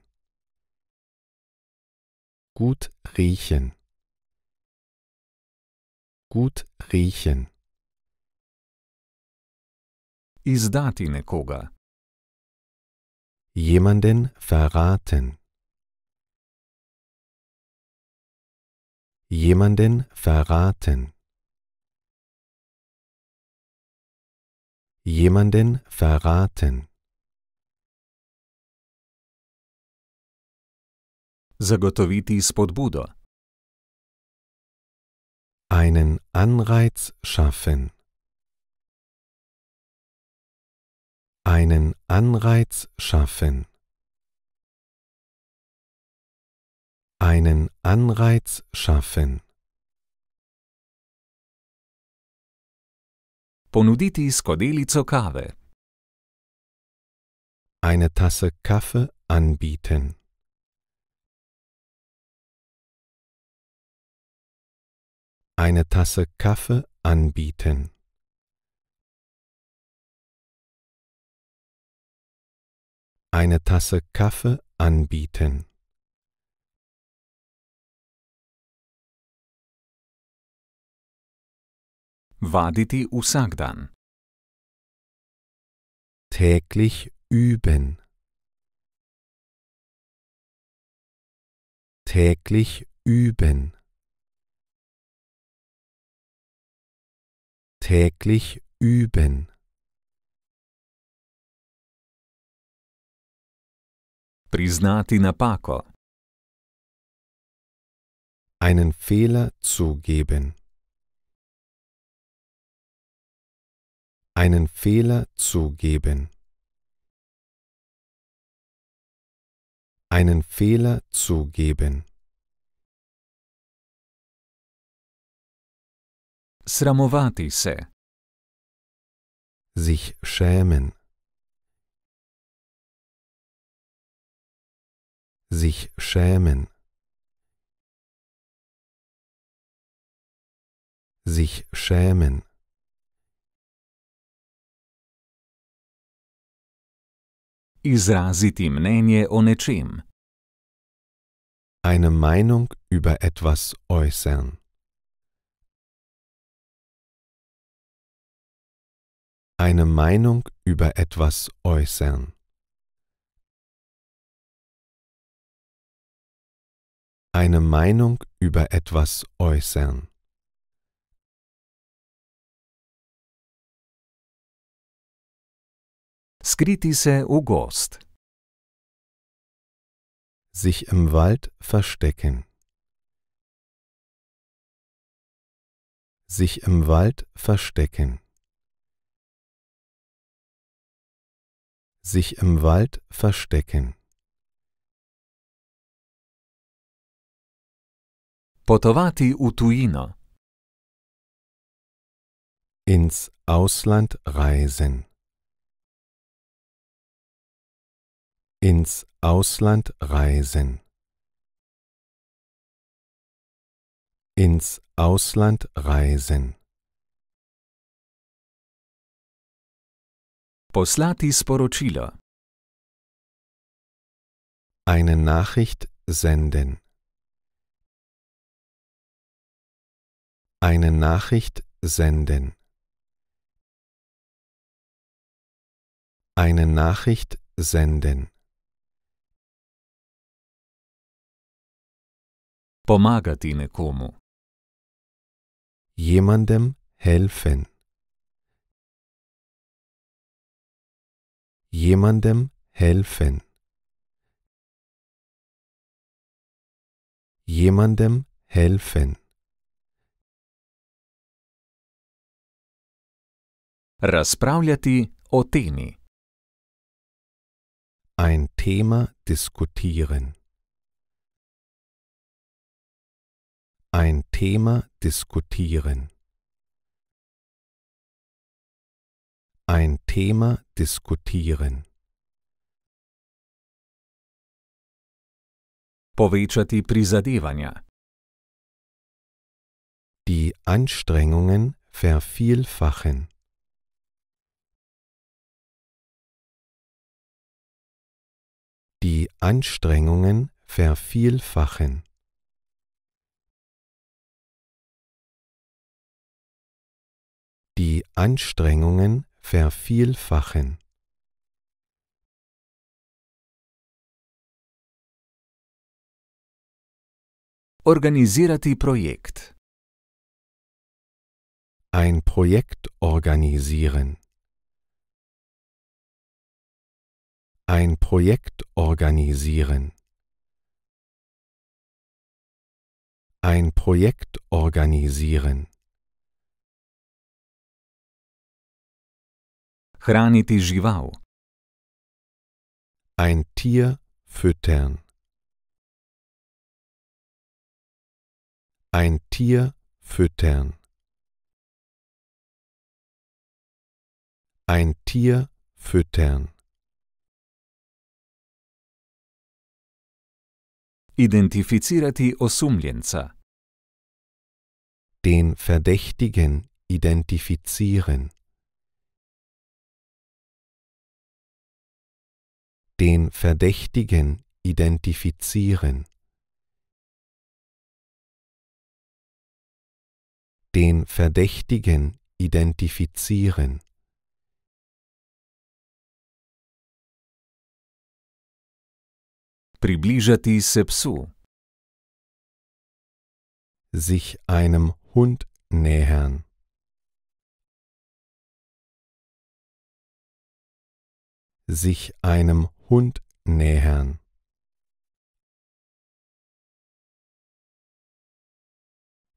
Gut riechen. Gut riechen. Izdati nekoga. Jemanden verraten. Jemanden verraten. jemanden verraten. Zagotoviti spodbudo. Einen Anreiz schaffen. Einen Anreiz schaffen. Einen Anreiz schaffen. Ponuditi skodelico kave. Eine Tasse Kaffee anbieten. Eine Tasse Kaffee anbieten. Eine Tasse Kaffee anbieten. Vaditi Usagdan. Täglich üben. Täglich üben. Täglich üben. Priznati napako. Einen Fehler zugeben. einen Fehler zugeben. Einen Fehler zugeben. Sramovati se. Sich schämen. Sich schämen. Sich schämen. Izraziti mnenje o nečem. Eine Meinung über etwas äußern. Eine Meinung über etwas äußern. Eine Meinung über etwas äußern. Skriti se u gozd. Sich im Wald verstecken. Sich im Wald verstecken. Sich im Wald verstecken. Potovati u Ins Ausland reisen. Ins Ausland reisen. Ins Ausland reisen. Poslati sporočilo. Eine Nachricht senden. Eine Nachricht senden. Eine Nachricht senden. pomagati nekomu. Jemandem helfen. Jemandem helfen. Jemandem helfen. Razpravljati o temi. Ein Thema diskutieren. Ein Thema diskutieren. Ein Thema diskutieren. Povečati prizadevanja. Die Anstrengungen vervielfachen. Die Anstrengungen vervielfachen. die Anstrengungen vervielfachen. Organizirati Projekt Ein Projekt organisieren Ein Projekt organisieren Ein Projekt organisieren hraniti žival. Ein Tier füttern. Ein Tier füttern. Ein Tier füttern. Identifizierati osumljenca. Den Verdächtigen identifizieren. den Verdächtigen identifizieren. Den Verdächtigen identifizieren. Приближati se psu. Sich einem Hund nähern. Sich einem Hund nähern.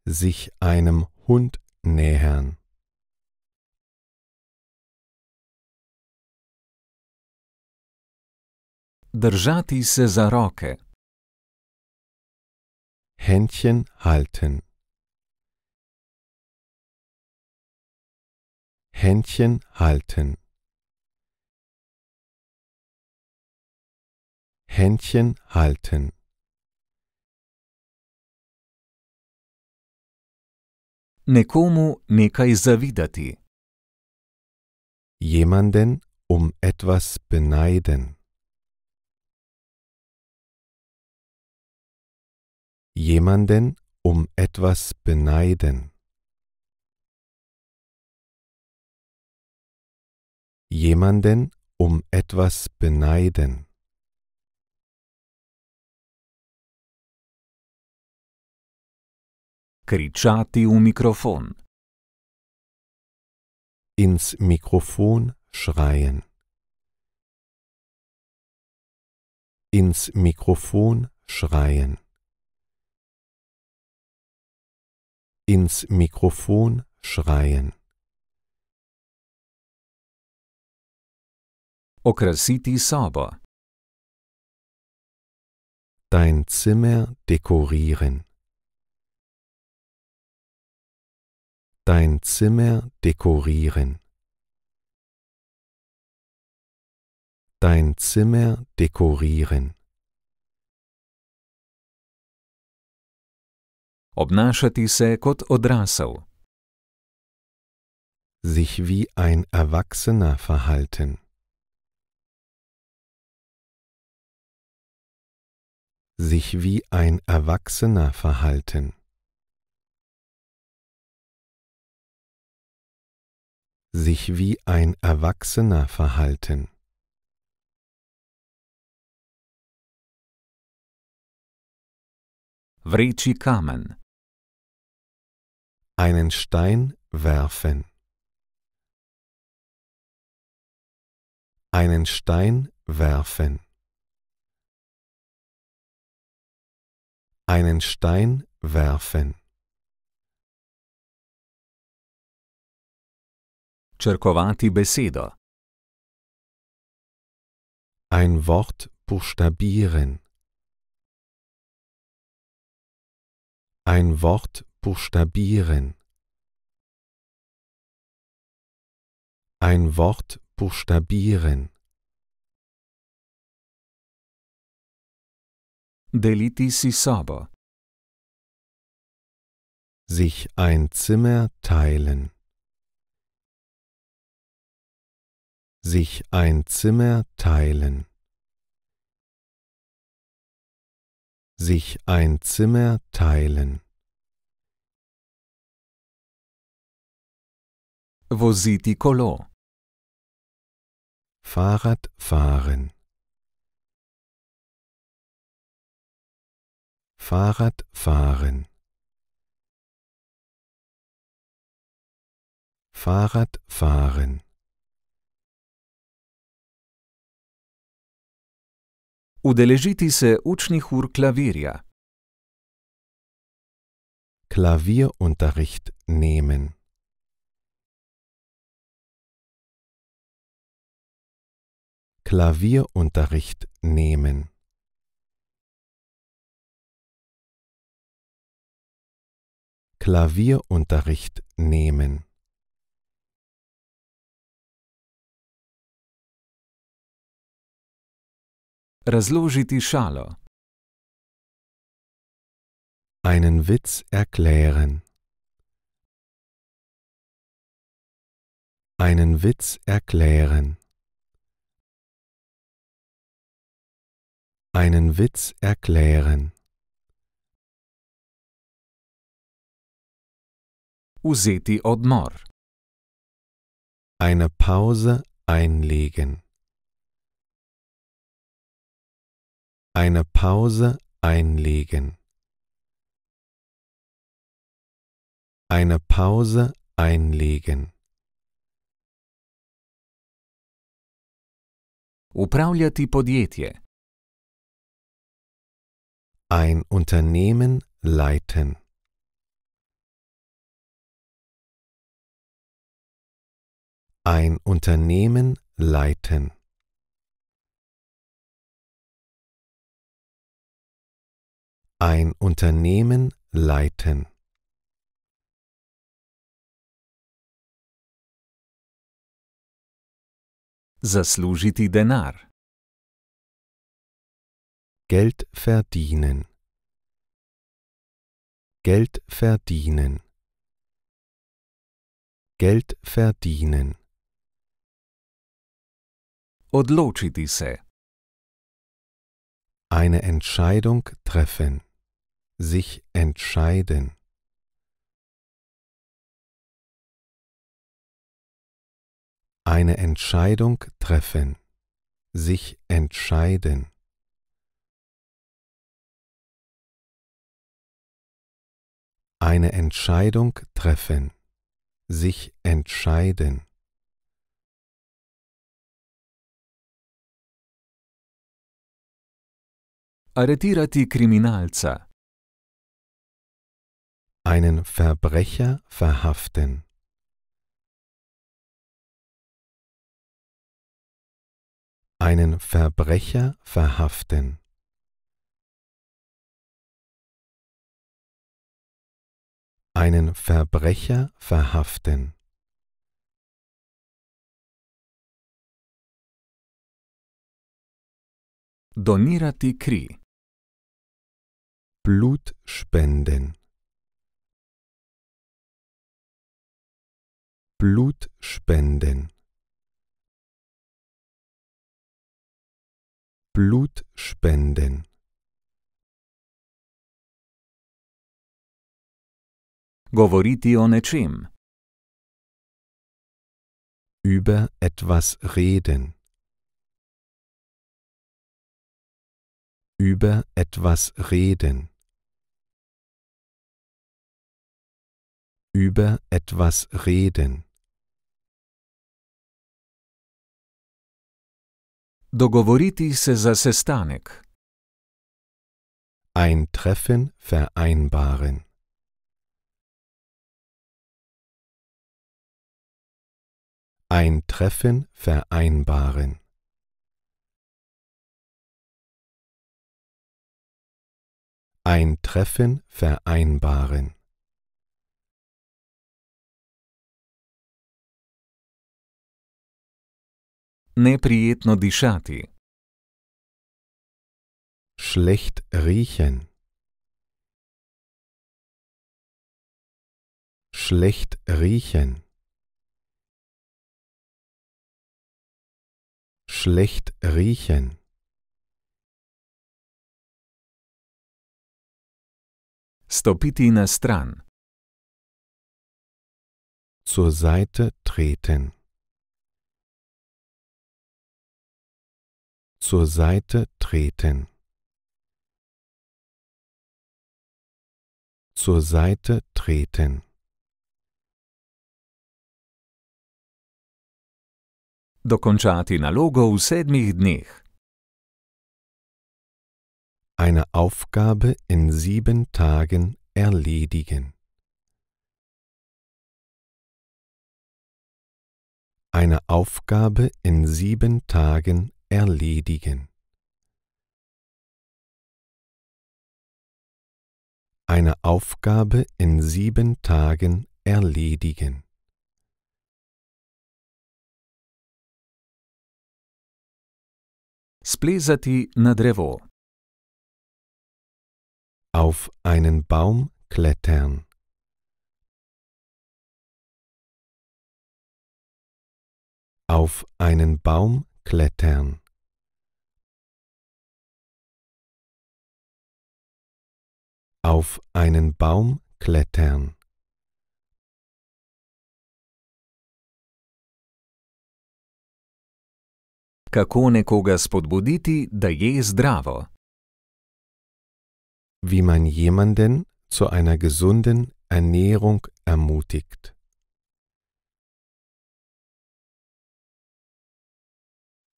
Sich einem Hund nähern. Držati se za roke. Händchen halten. Händchen halten. Händchen halten. Nekomu nekaj zavidati. Jemanden um etwas beneiden. Jemanden um etwas beneiden. Jemanden um etwas beneiden. Kričati v Mikrofon. Ins Mikrofon schreien. Ins Mikrofon schreien. Ins Mikrofon schreien. Okrasiti sobo. Dein Zimmer dekorieren. dein Zimmer dekorieren. Dein Zimmer dekorieren. Obnašati se kot odrasel. Sich wie ein Erwachsener verhalten. Sich wie ein Erwachsener verhalten. sich wie ein Erwachsener verhalten. Vreci kamen. Einen Stein werfen. Einen Stein werfen. Einen Stein werfen. črkovati besedo. Ein Wort buchstabieren. Ein Wort buchstabieren. Ein Wort buchstabieren. Deliti si sobo. Sich ein Zimmer teilen. Sich ein Zimmer teilen. Sich ein Zimmer teilen. Wo sieht die Colo. Fahrrad fahren. Fahrrad fahren. Fahrrad fahren. Udeležiti se učnih ur klavirja. Klavierunterricht nehmen. Klavierunterricht nehmen. Klavierunterricht nehmen. Razložiti šalo. Einen Witz erklären. Einen Witz erklären. Einen Witz erklären. Useti odmor. Eine Pause einlegen. eine Pause einlegen. Eine Pause einlegen. Upravljati podjetje. Ein Unternehmen leiten. Ein Unternehmen leiten. Ein Unternehmen leiten. Zaslužiti denar. Geld verdienen. Geld verdienen. Geld verdienen. Odločiti se. Eine Entscheidung treffen. Sich entscheiden. Eine Entscheidung treffen. Sich entscheiden. Eine Entscheidung treffen. Sich entscheiden. Aretirati Kriminalza. Einen Verbrecher verhaften. Einen Verbrecher verhaften. Einen Verbrecher verhaften. Donirati kri. Blut spenden. Blut spenden. Blut spenden. Govoriti o nečem. Über etwas reden. Über etwas reden. über etwas reden. Dogovoriti se za sestanek. Ein Treffen vereinbaren. Ein Treffen vereinbaren. Ein Treffen vereinbaren. Neprijetno dišati. Schlecht riechen. Schlecht riechen. Schlecht riechen. Stopiti na stran. Zur Seite treten. zur Seite treten. Zur Seite treten. Dokončati nalogo v sedmih dneh. Eine Aufgabe in sieben Tagen erledigen. Eine Aufgabe in sieben Tagen erledigen. Eine Aufgabe in sieben Tagen erledigen. Splezati na drevo. Auf einen Baum klettern. Auf einen Baum klettern. Auf einen Baum klettern. Kako nekoga spodbuditi, da je zdravo? Wie man jemanden zu einer gesunden Ernährung ermutigt.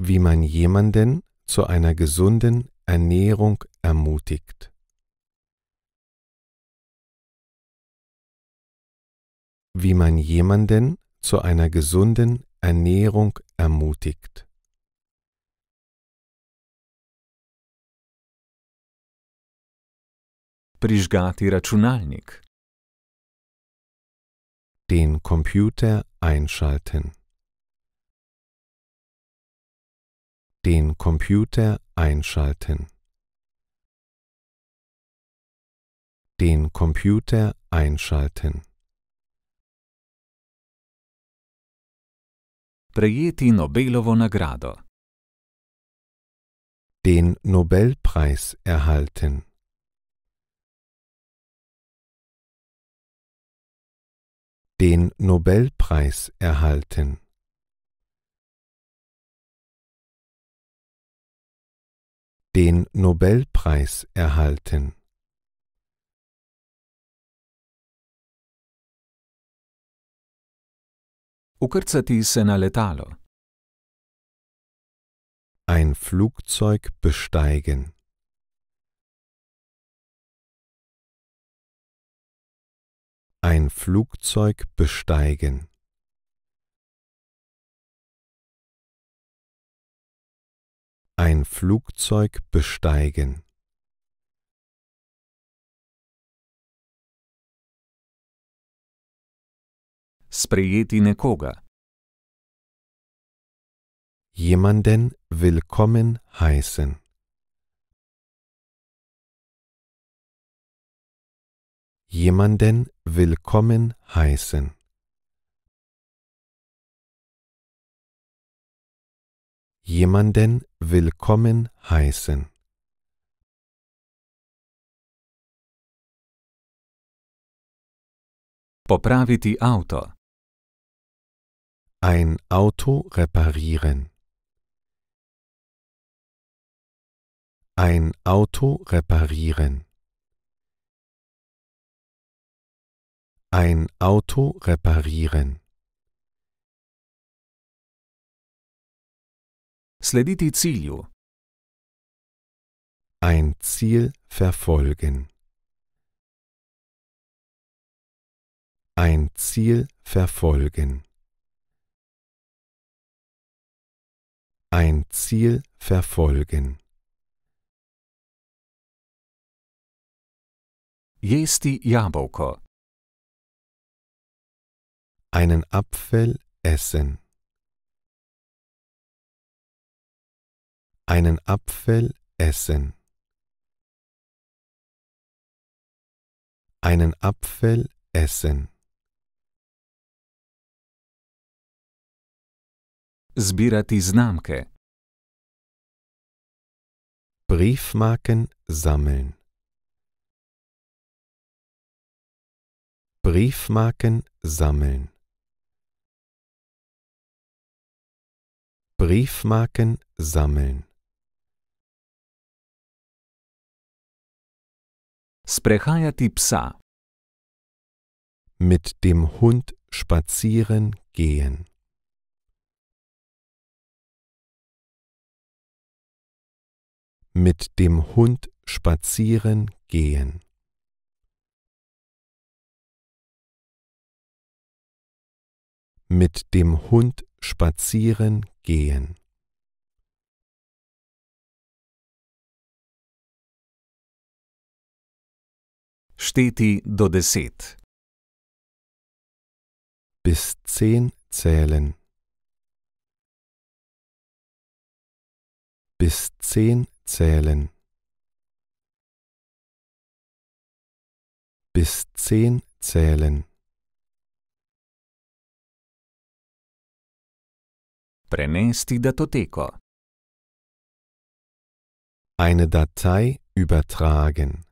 Wie man jemanden zu einer gesunden Ernährung ermutigt. wie man jemanden zu einer gesunden Ernährung ermutigt. Prižgati računalnik. Den Computer einschalten. Den Computer einschalten. Den Computer einschalten. prejeti Nobelovo nagrado. Den Nobelpreis erhalten. Den Nobelpreis erhalten. Den Nobelpreis erhalten. Ukrcati se na letalo. Ein Flugzeug besteigen. Ein Flugzeug besteigen. Ein Flugzeug besteigen. sprejeti nekoga. Jemanden willkommen heißen. Jemanden willkommen heißen. Jemanden willkommen heißen. Popraviti auto. Ein Auto reparieren. Ein Auto reparieren. Ein Auto reparieren. Slediti cilju. Ein Ziel verfolgen. Ein Ziel verfolgen. ein Ziel verfolgen. Jesti Jaboko Einen Apfel essen. Einen Apfel essen. Einen Apfel essen. zbirati znamke. Briefmarken sammeln. Briefmarken sammeln. Briefmarken sammeln. Sprehajati psa. Mit dem Hund spazieren gehen. mit dem Hund spazieren gehen. Mit dem Hund spazieren gehen. Steti do deset. Bis zehn zählen. Bis zehn zählen. Bis zehn zählen. Prenesti datoteco. Eine Datei übertragen.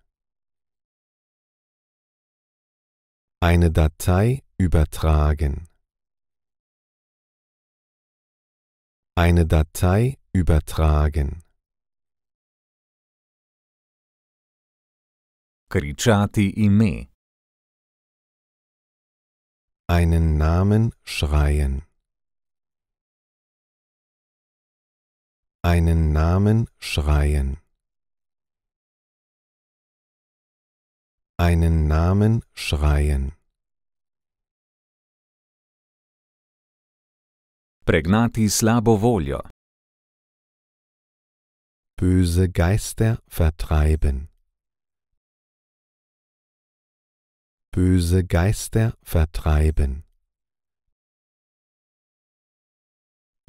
Eine Datei übertragen. Eine Datei übertragen. kričati ime. Einen Namen schreien. Einen Namen schreien. Einen Namen schreien. Pregnati slabo voljo. Böse Geister vertreiben. böse Geister vertreiben.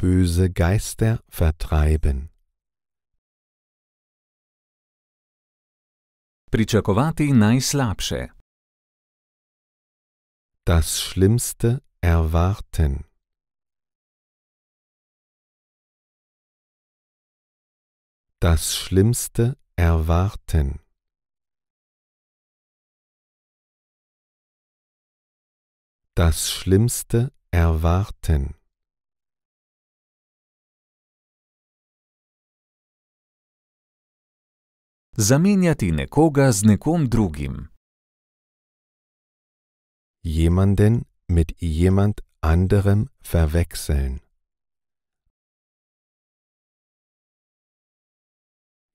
Böse Geister vertreiben. Pričakovati najslabše. Das Schlimmste erwarten. Das Schlimmste erwarten. Das Schlimmste erwarten. Zamenjati nekoga z nekom drugim. Jemanden mit jemand anderem verwechseln.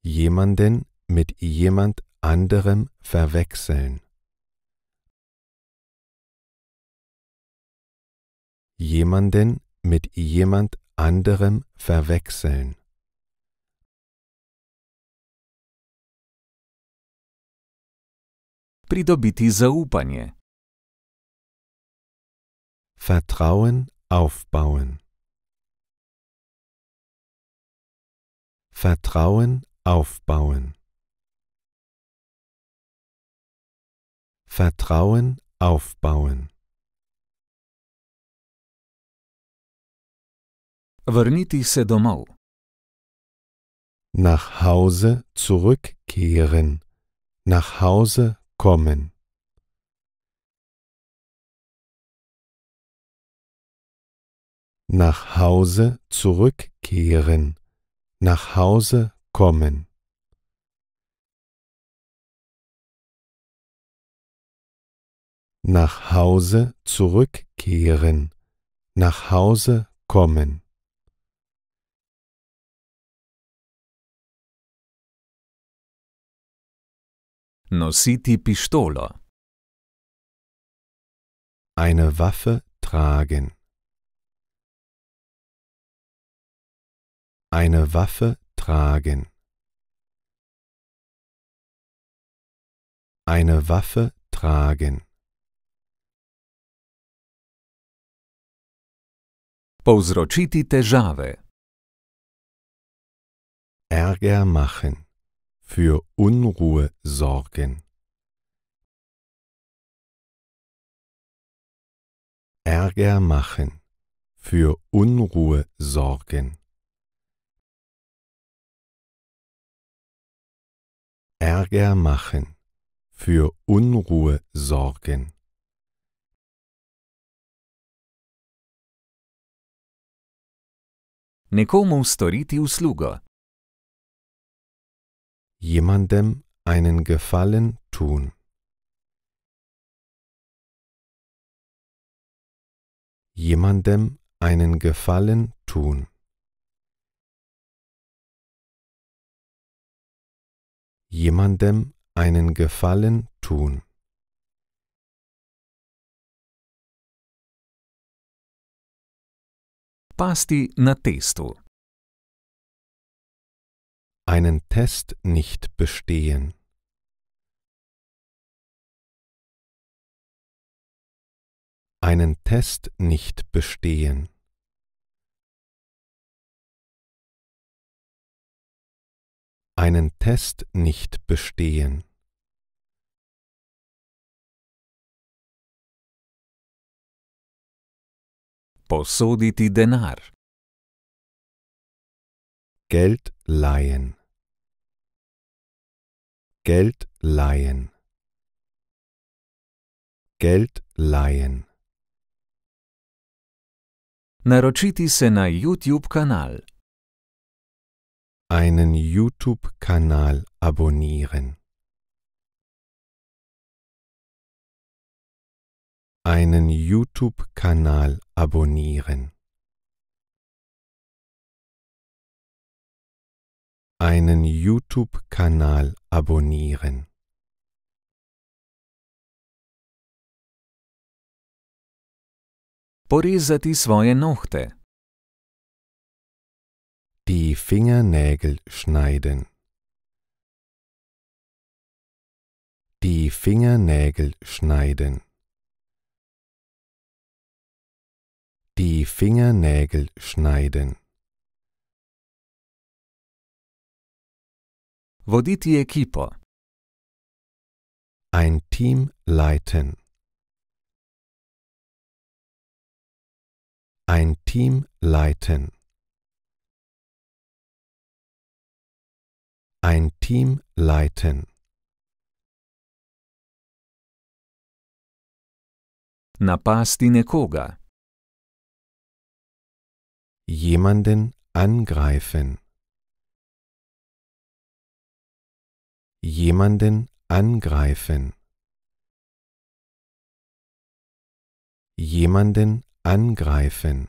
Jemanden mit jemand anderem verwechseln. jemanden mit jemand anderem verwechseln. Pridobiti zaupanje. Vertrauen aufbauen. Vertrauen aufbauen. Vertrauen aufbauen. Vrniti se domov. Nach Hause zurückkehren. Nach Hause kommen. Nach Hause zurückkehren. Nach Hause kommen. Nach Hause zurückkehren. Nach Hause kommen. Nositi pištolo. Eine Waffe tragen. Eine Waffe tragen. Eine Waffe tragen. Povzročiti težave. Ärger machen für Unruhe sorgen. Ärger machen, für Unruhe sorgen. Ärger machen, für Unruhe sorgen. Nekomu storiti uslugo jemandem einen Gefallen tun. Jemandem einen Gefallen tun. Jemandem einen Gefallen tun. Pasti na testu einen Test nicht bestehen. Einen Test nicht bestehen. Einen Test nicht bestehen. Posoditi denar. Geld leihen. Geld leihen. Geld leihen. Naročiti se na YouTube-Kanal. Einen YouTube-Kanal abonnieren. Einen YouTube-Kanal abonnieren. einen YouTube-Kanal abonnieren. Porezati svoje nohte. Die Fingernägel schneiden. Die Fingernägel schneiden. Die Fingernägel schneiden. Voditi ekipo. Ein Team leiten. Ein Team leiten. Ein Team leiten. Napasti nekoga. Jemanden angreifen. jemanden angreifen, jemanden angreifen.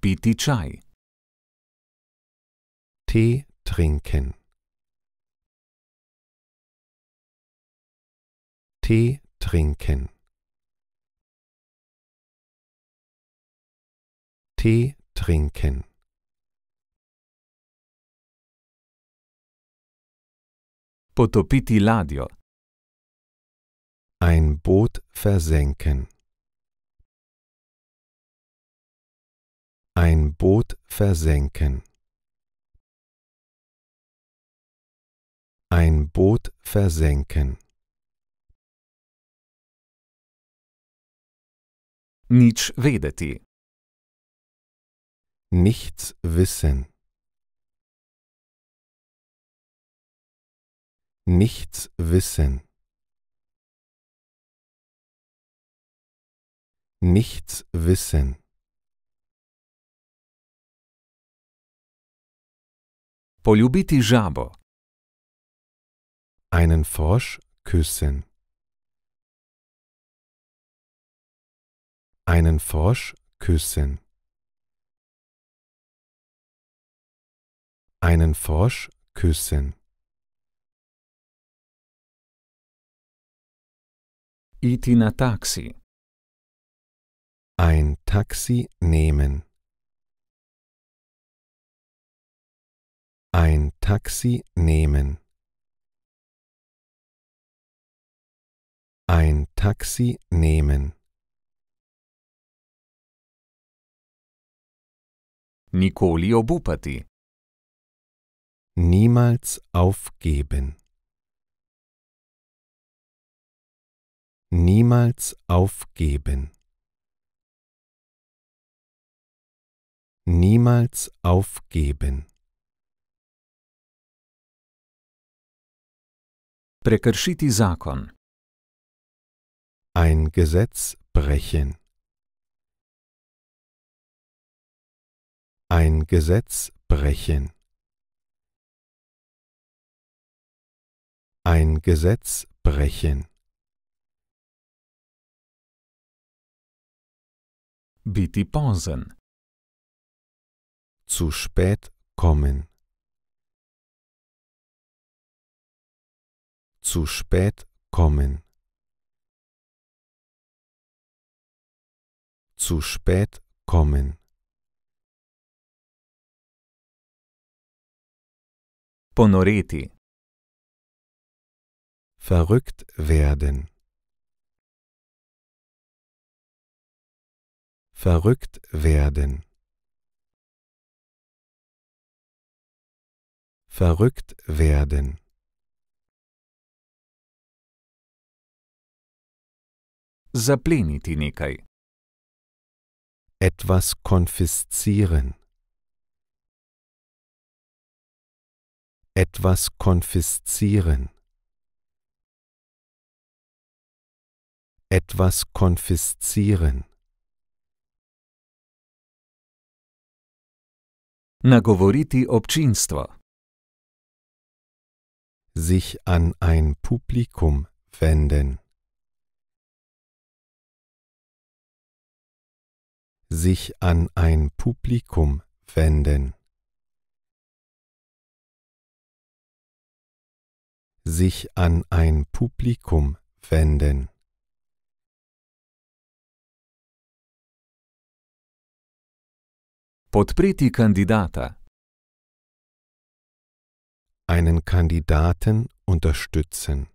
Piti Chai. Tee trinken. Tee trinken. Tee trinken. Potopiti ladjo. Ein Boot versenken. Ein Boot versenken. Ein Boot versenken. Nič vedeti. Nichts wissen. Nichts wissen. Nichts wissen. Poljubiti Jabo. Einen Frosch küssen. Einen Frosch küssen. Einen Frosch küssen. Itina Taxi. Ein Taxi nehmen. Ein Taxi nehmen. Ein Taxi nehmen. Nikolio Bupati. Niemals aufgeben. Niemals aufgeben. Niemals aufgeben. Prekršiti zakon. Ein Gesetz brechen. Ein Gesetz brechen. Ein Gesetz brechen. biti pozen. Zu spät kommen. Zu spät kommen. Zu spät kommen. Ponoreti. Verrückt werden. Verrückt werden. Verrückt werden. Zapleniti nekaj. Etwas konfiszieren. Etwas konfiszieren. Etwas konfiszieren. Nagovoriti občinstvo. Sich an ein Publikum wenden. Sich an ein Publikum wenden. Sich an ein Publikum wenden. Podpreti Kandidata. Einen Kandidaten unterstützen.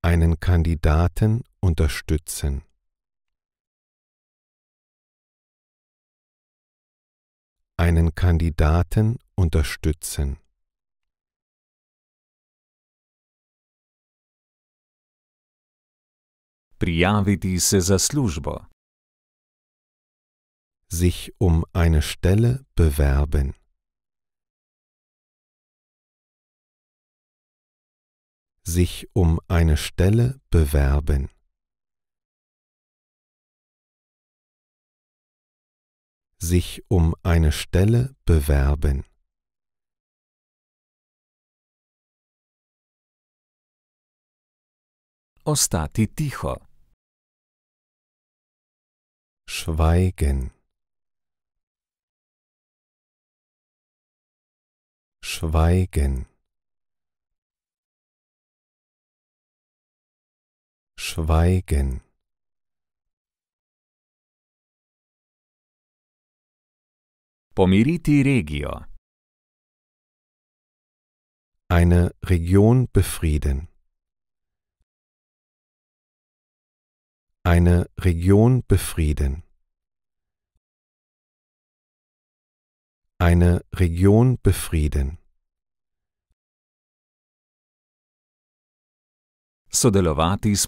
Einen Kandidaten unterstützen. Einen Kandidaten unterstützen. Prijaviti se za službo. Sich um eine Stelle bewerben. Sich um eine Stelle bewerben. Sich um eine Stelle bewerben. ostati tiho. Schweigen. Schweigen. Schweigen. Pomiriti regio. Eine Region befrieden. eine Region befrieden. Eine Region befrieden. Sodelovatis s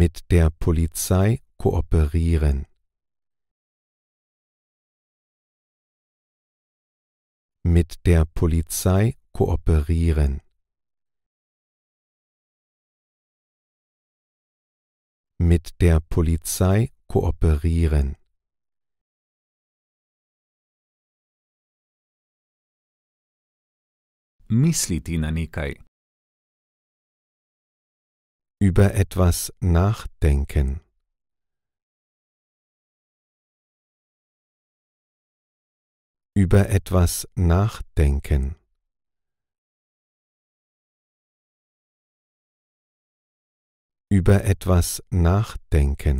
Mit der Polizei kooperieren. Mit der Polizei kooperieren. mit der Polizei kooperieren. Misliti na nekaj. Über etwas nachdenken. Über etwas nachdenken. über etwas nachdenken.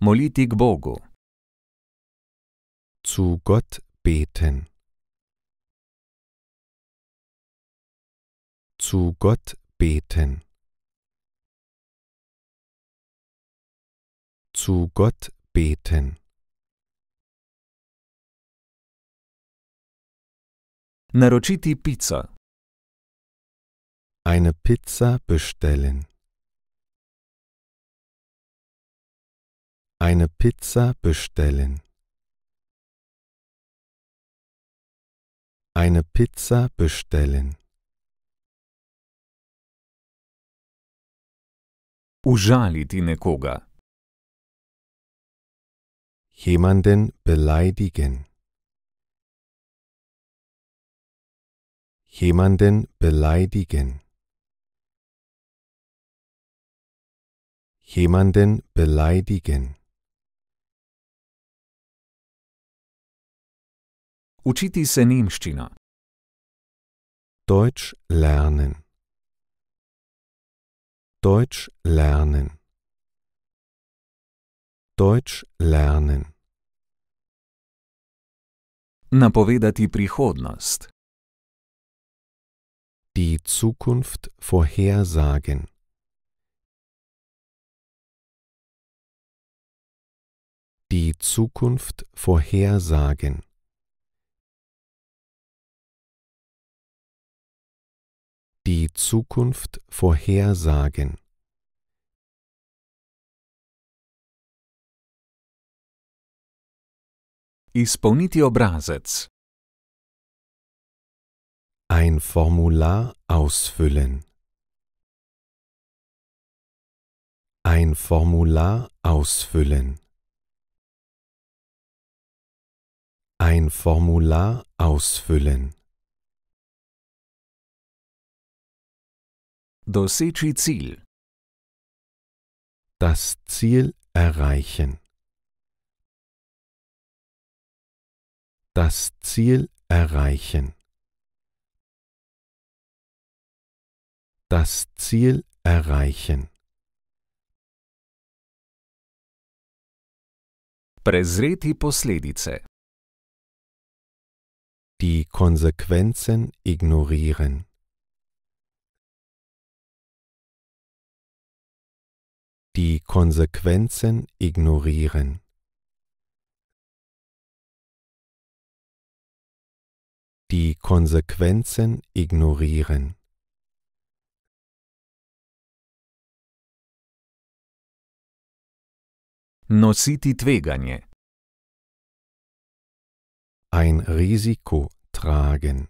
Moliti k Bogu. Zu Gott beten. Zu Gott beten. Zu Gott beten. Naročiti pico. Eine Pizza bestellen. Eine Pizza bestellen. Eine Pizza bestellen. Užaliti nekoga. Jemanden beleidigen. jemanden beleidigen. jemanden beleidigen. Učiti se nemščina. Deutsch lernen. Deutsch lernen. Deutsch lernen. Napovedati prihodnost. die Zukunft vorhersagen. Die Zukunft vorhersagen. Die Zukunft vorhersagen. Izpolniti obrazec. Ein Formular ausfüllen. Ein Formular ausfüllen. Ein Formular ausfüllen. Doseči Ziel. Das Ziel erreichen. Das Ziel erreichen. das Ziel erreichen. Prezreti posledice. Die Konsequenzen ignorieren. Die Konsequenzen ignorieren. Die Konsequenzen ignorieren. Nositi tveganje. Ein Risiko tragen.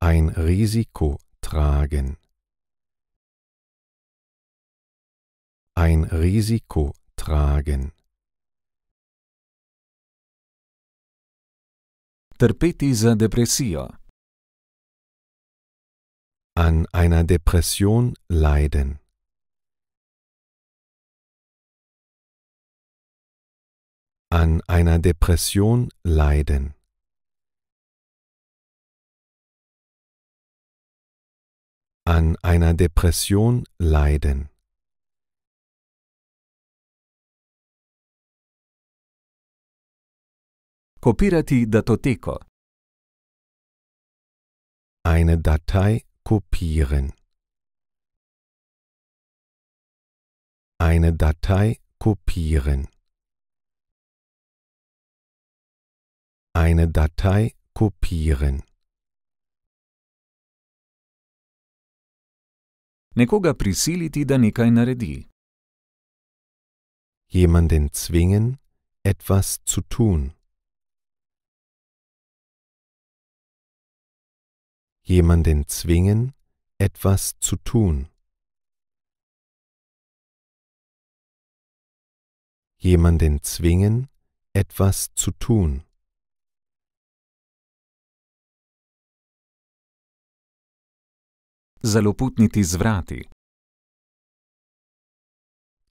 Ein Risiko tragen. Ein Risiko tragen. Trpeti za depresijo. An einer Depression leiden. an einer Depression leiden. An einer Depression leiden. Kopirati datoteko. Eine Datei kopieren. Eine Datei kopieren. Eine Datei kopieren. Nekoga prisiliti da nekaj naredi. Jemanden zwingen, etwas zu tun. Jemanden zwingen, etwas zu tun. Jemanden zwingen, etwas zu tun. Zaloputniti z vrati.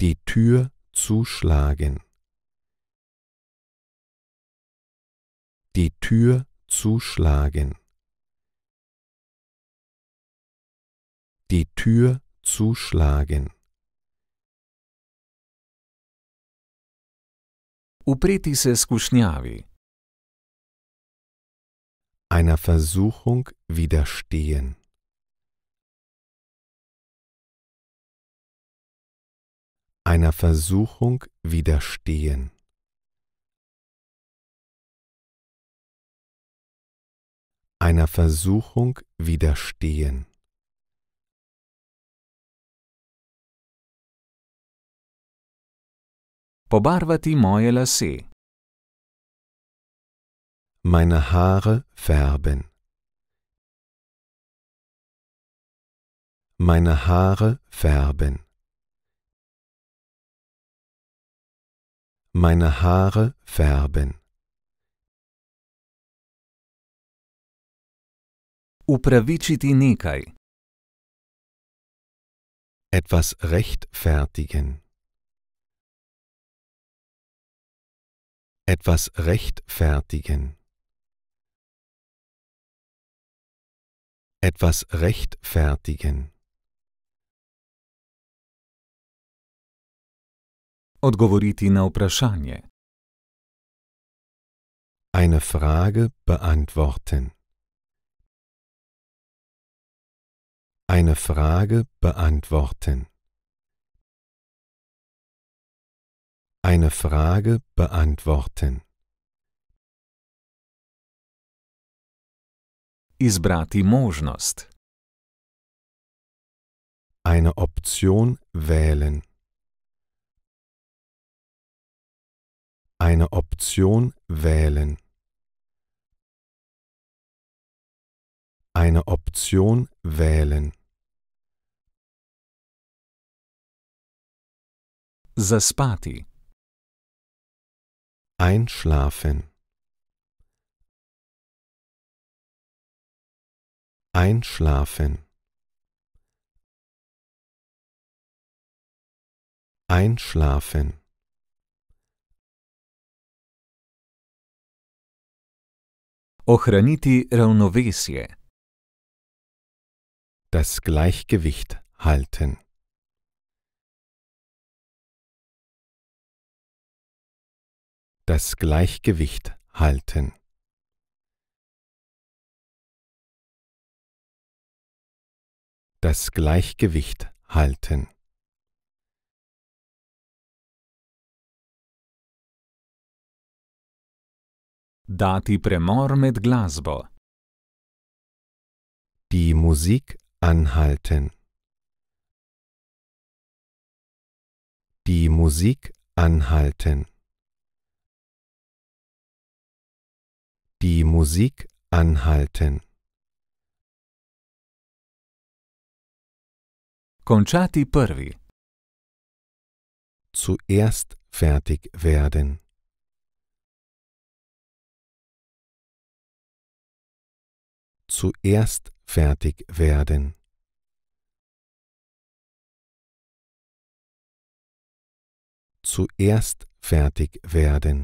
Die Tür zuschlagen. Die Tür zuschlagen. Die Tür zuschlagen. Upreti se skušnjavi. Einer Versuchung widerstehen. einer Versuchung widerstehen. Einer Versuchung widerstehen. Pobarvati moje lase. Meine Haare färben. Meine Haare färben. meine Haare färben. Upravičiti nekaj. Etwas rechtfertigen. Etwas rechtfertigen. Etwas rechtfertigen. Odgovoriti na vprašanje. Eine Frage beantworten. Eine Frage beantworten. Eine Frage beantworten. Izbrati možnost. Eine Option wählen. eine Option wählen. Eine Option wählen. Zaspati. Einschlafen. Einschlafen. Einschlafen. Ohraniti Ravnovesje. Das Gleichgewicht halten. Das Gleichgewicht halten. Das Gleichgewicht halten. Dati premor med glasbo. Die Musik anhalten. Die Musik anhalten. Die Musik anhalten. Končati prvi. Zuerst fertig werden. zuerst fertig werden. Zuerst fertig werden.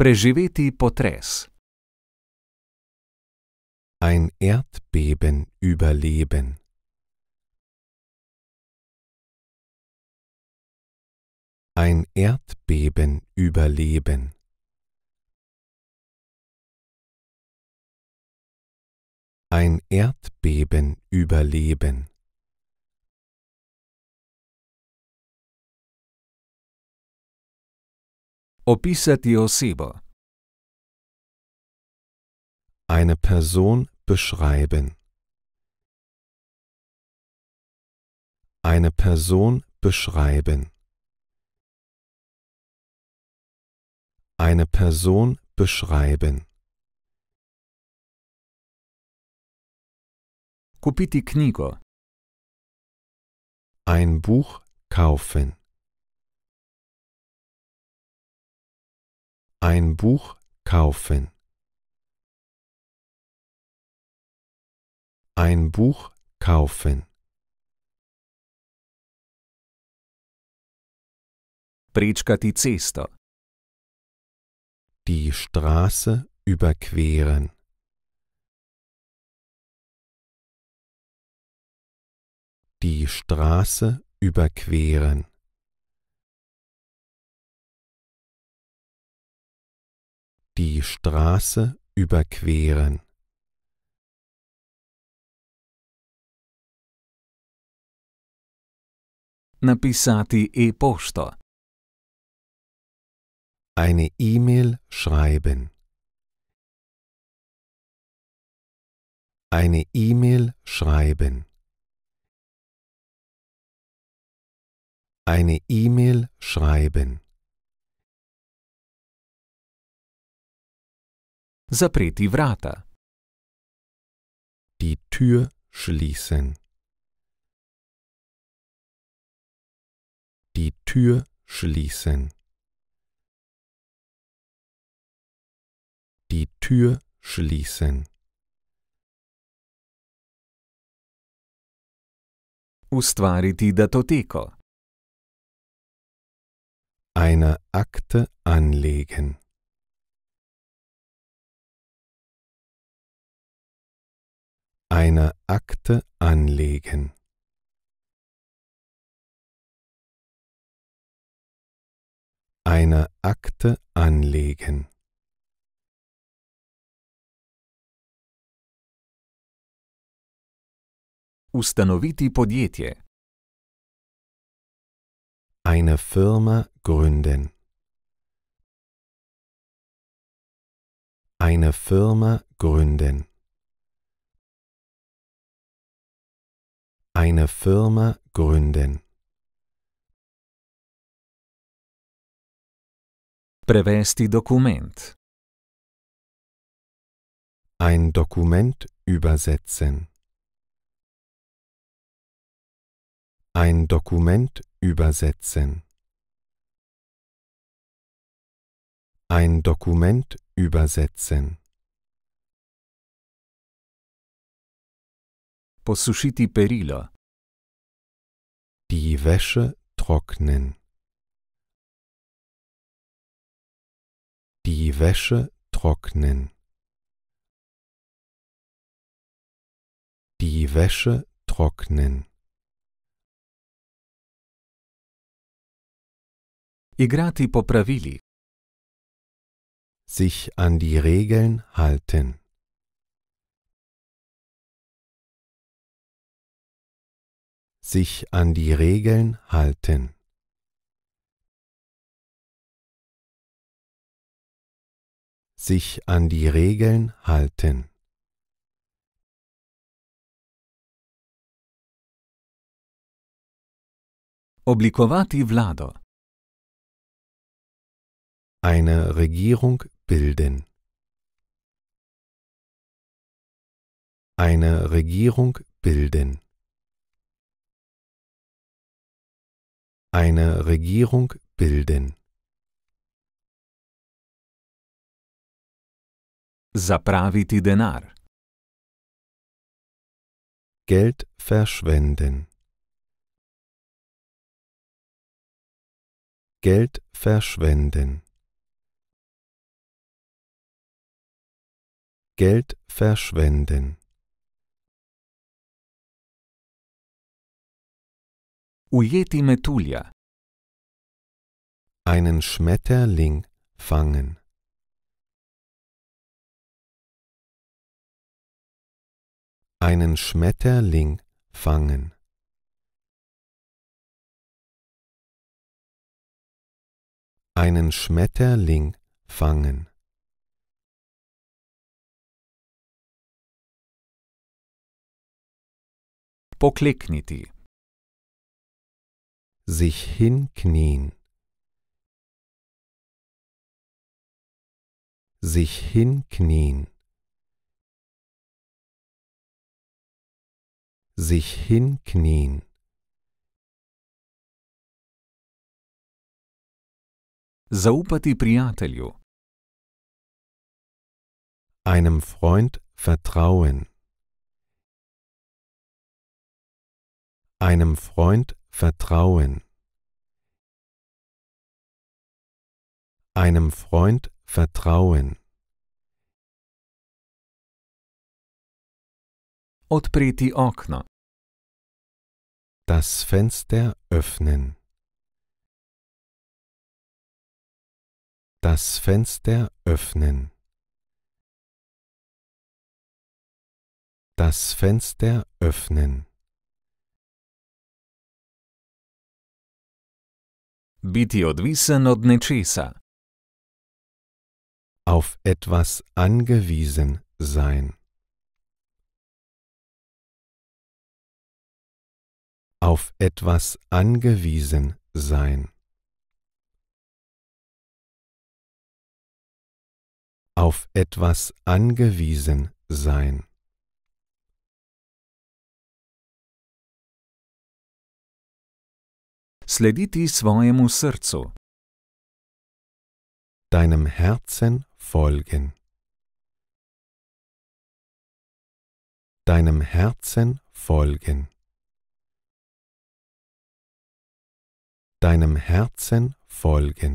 Preživeti potres. Ein Erdbeben überleben. ein Erdbeben überleben. Ein Erdbeben überleben. Opisati osebo. Eine Person beschreiben. Eine Person beschreiben. eine Person beschreiben. Kupiti knigo. Ein Buch kaufen. Ein Buch kaufen. Ein Buch kaufen. Prečkati cesto die Straße überqueren. Die Straße überqueren. Die Straße überqueren. Napisati e posto. Eine E-Mail schreiben. Eine E-Mail schreiben. Eine E-Mail schreiben. Zapreti vrata. Die Tür schließen. Die Tür schließen. die Tür schließen. Ustvariti datoteko. Eine Akte anlegen. Eine Akte anlegen. Eine Akte anlegen. Ustanoviti podjetje. Eine Firma gründen. Eine Firma gründen. Eine Firma gründen. Prevesti Dokument. Ein Dokument übersetzen. Ein Dokument übersetzen. Ein Dokument übersetzen. Posušiti perila. Die Wäsche trocknen. Die Wäsche trocknen. Die Wäsche trocknen. Igrati po pravili. Sich an die Regeln halten. Sich an die Regeln halten. Sich an die Regeln halten. Oblikovati Vlado eine Regierung bilden. Eine Regierung bilden. Eine Regierung bilden. Zapraviti denar. Geld verschwenden. Geld verschwenden. Geld verschwenden. Ujeti metulja. Einen Schmetterling fangen. Einen Schmetterling fangen. Einen Schmetterling fangen. Poklekniti. Sich hinknien. Sich hinknien. Sich hinknien. Zaupati prijatelju. Einem Freund vertrauen. einem Freund vertrauen, einem Freund vertrauen. Odpreti okno. Das Fenster öffnen. Das Fenster öffnen. Das Fenster öffnen. Biti odvisen od nečesa. Auf etwas angewiesen sein. Auf etwas angewiesen sein. Auf etwas angewiesen sein. slediti svojemu srcu. Deinem Herzen folgen. Deinem Herzen folgen. Deinem Herzen folgen.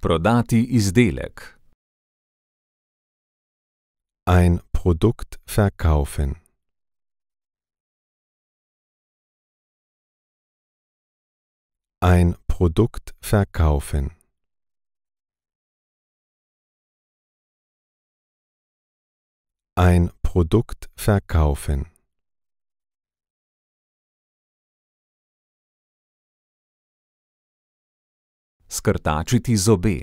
Prodati izdelek. Ein Produkt verkaufen. Ein Produkt verkaufen. Ein Produkt verkaufen. Skrtačiti zobe.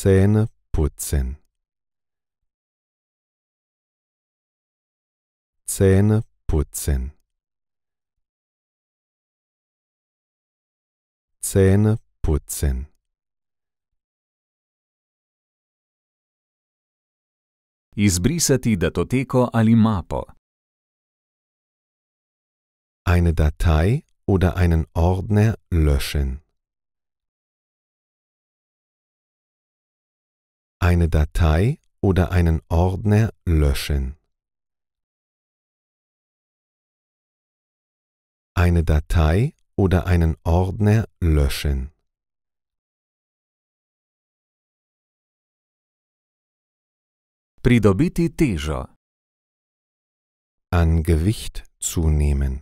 Zähne putzen. Zähne putzen. Zähne putzen. Izbrisati datoteko ali mapo. Eine Datei oder einen Ordner löschen. Eine Datei oder einen Ordner löschen. Eine Datei oder einen Ordner löschen. Pridobiti težo. An Gewicht zunehmen.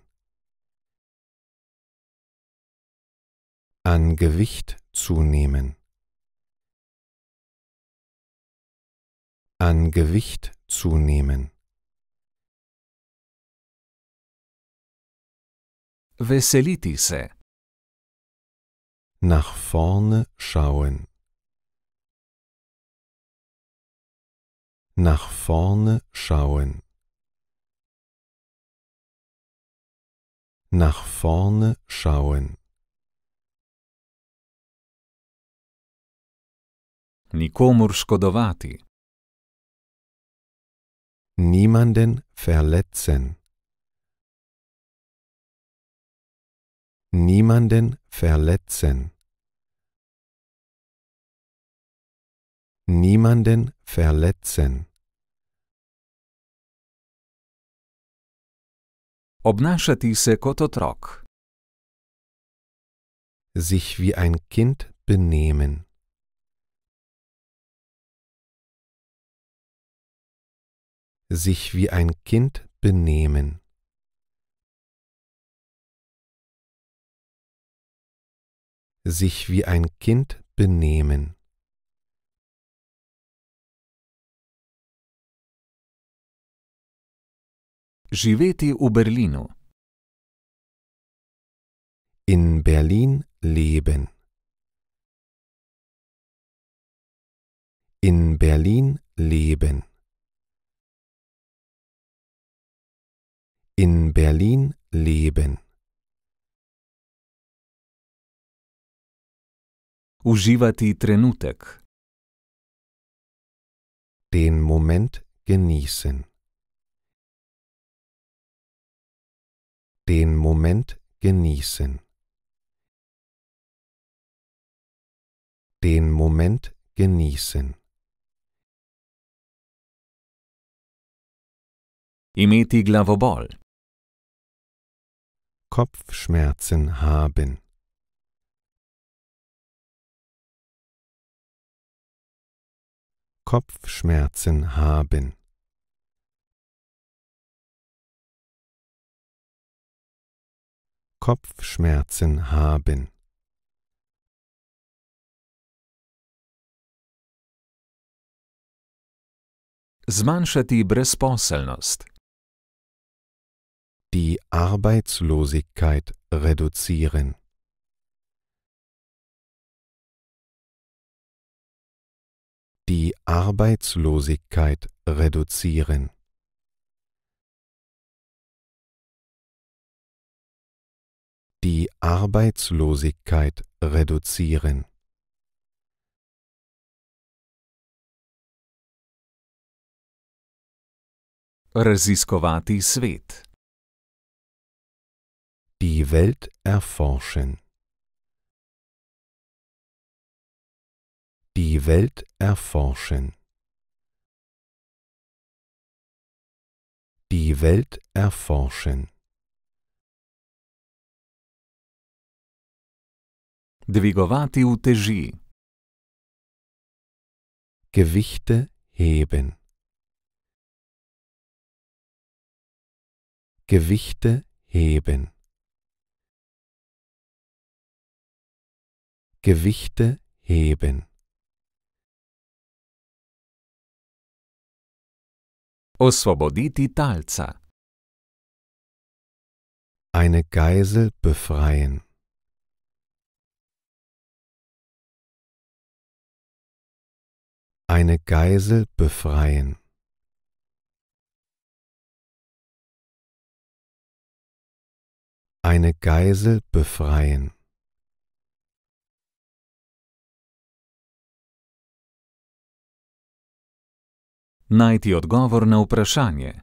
An Gewicht zunehmen. An Gewicht zunehmen. Veseliti se. Nach vorne schauen. Nach vorne schauen. Nach vorne schauen. Nikomur škodovati. Niemanden verletzen. Niemanden verletzen. Niemanden verletzen. Obnašati se kot otrok. Sich wie ein Kind benehmen. Sich wie ein Kind benehmen. sich wie ein Kind benehmen. Živeti v Berlinu. In Berlin leben. In Berlin leben. In Berlin leben. Uživati trenutek. Den Moment genießen. Den Moment genießen. Den Moment genießen. Imeti glavobol. Kopfschmerzen haben. Kopfschmerzen haben. Kopfschmerzen haben. Zmanjšati brezposelnost. Die Arbeitslosigkeit reduzieren. die Arbeitslosigkeit reduzieren. Die Arbeitslosigkeit reduzieren. Raziskovati svet. Die Welt erforschen. Die Welt erforschen. Die Welt erforschen. Dvigovati uteži. Gewichte heben. Gewichte heben. Gewichte heben. Osvoboditi talca. Eine Geisel befreien. Eine Geisel befreien. Eine Geisel befreien. najti odgovor na vprašanje.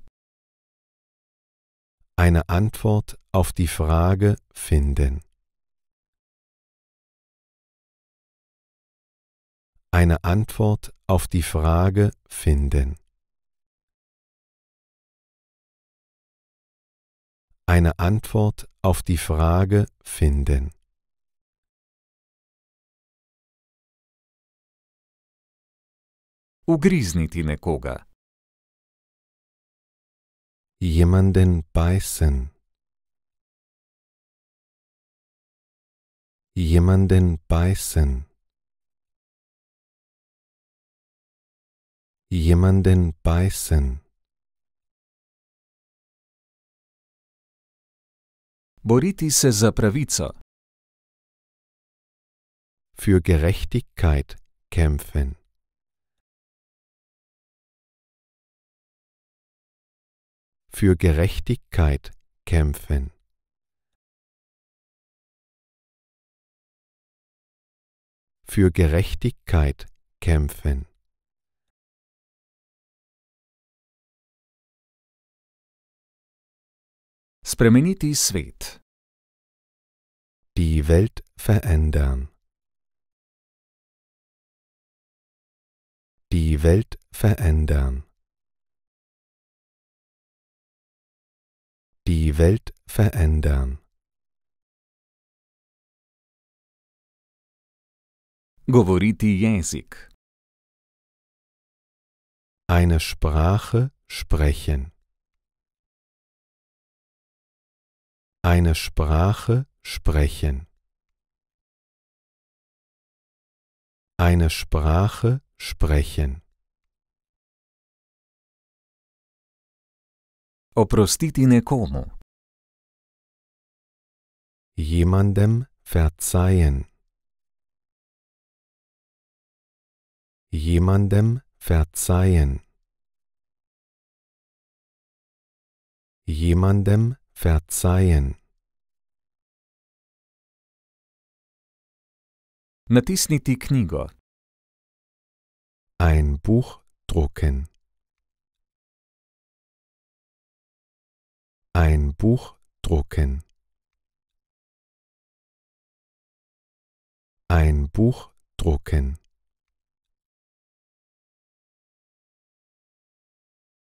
Eine Antwort auf die Frage finden. Eine Antwort auf die Frage finden. Eine Antwort auf die Frage finden. ugrizniti nekoga. Jemanden beißen. Jemanden beißen. Jemanden beißen. Boriti se za pravico. Für Gerechtigkeit kämpfen. für Gerechtigkeit kämpfen. Für Gerechtigkeit kämpfen. Spremeniti svet. Die Welt verändern. Die Welt verändern. Die Welt verändern. Govoriti jezik. Eine Sprache sprechen. Eine Sprache sprechen. Eine Sprache sprechen. Oprostiti nekomu. Jemandem verzeihen. Jemandem verzeihen. Jemandem verzeihen. Natisniti knigo. Ein Buch drucken. ein Buch drucken. Ein Buch drucken.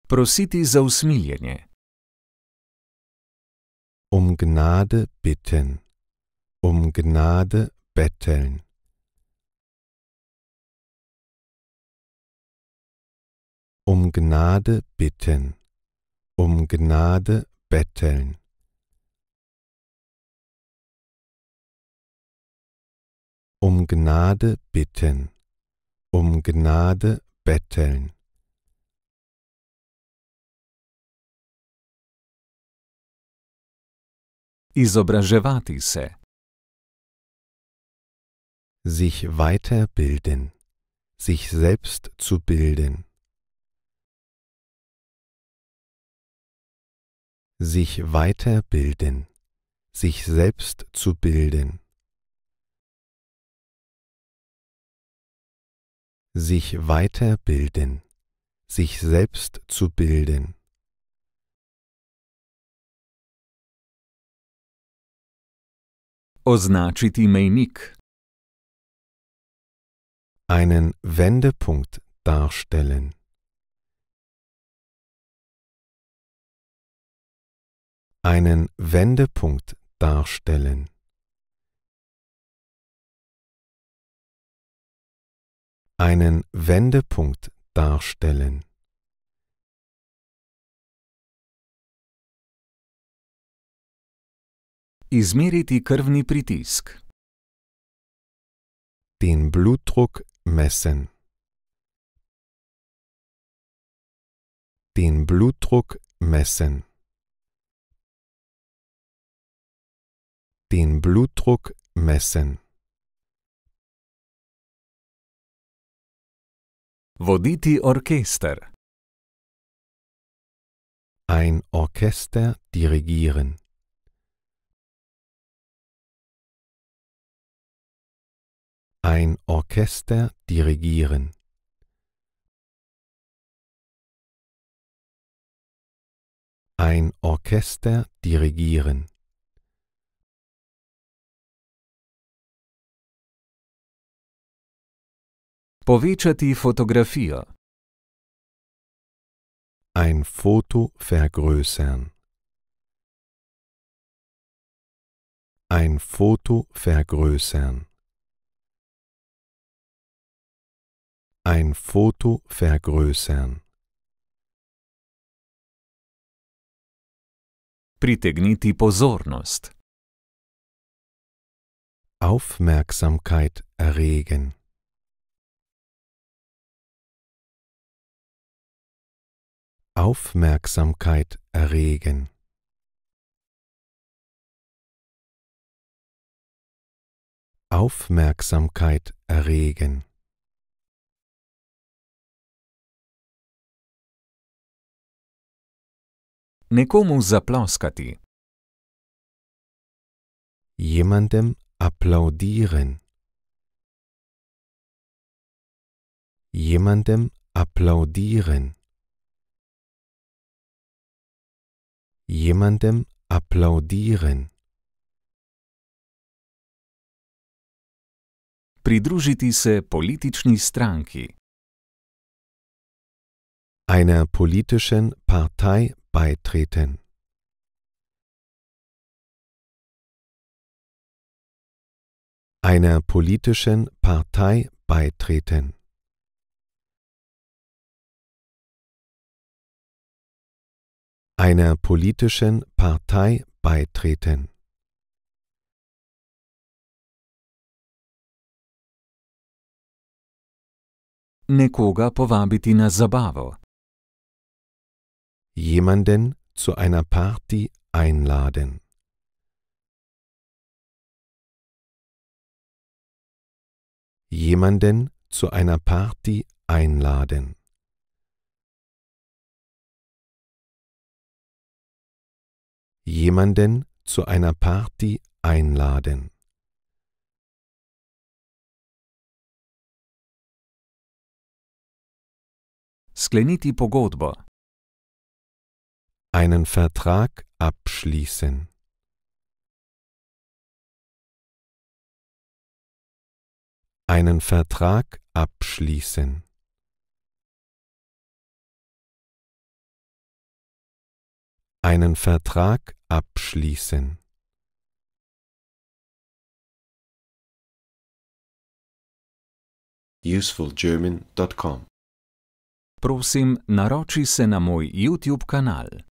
Prositi za usmiljenje. Um Gnade bitten. Um Gnade betteln. Um Gnade bitten. Um Gnade betteln um Gnade bitten, um Gnade betteln. Izobraževati se. Sich weiterbilden, sich selbst zu bilden. sich weiterbilden, sich selbst zu bilden, sich weiterbilden, sich selbst zu bilden. Označiti mejnik. Einen Wendepunkt darstellen. einen Wendepunkt darstellen. Einen Wendepunkt darstellen. Izmeriti krvni pritisk. Den Blutdruck messen. Den Blutdruck messen. den Blutdruck messen. Voditi Orchester Ein Orchester dirigieren. Ein Orchester dirigieren. Ein Orchester dirigieren. Povečati fotografijo. Ein Foto vergrößern. Ein Foto vergrößern. Ein Foto vergrößern. Pritegniti Pozornost. Aufmerksamkeit erregen. Aufmerksamkeit erregen. Aufmerksamkeit erregen. Nekomu zaploskati. Jemandem applaudieren. Jemandem applaudieren. jemandem applaudieren. Pridružiti se politični stranki. Einer politischen Partei beitreten. Einer politischen Partei beitreten. einer politischen Partei beitreten nekoga povabiti na zabavo. Jemanden zu einer Party einladen. Jemanden zu einer Party einladen. jemanden zu einer Party einladen. Skleniti pogodbo. Einen Vertrag abschließen. Einen Vertrag abschließen. Einen Vertrag abschließen. usefulgerman.com Prosim, naroči se na moj YouTube kanal.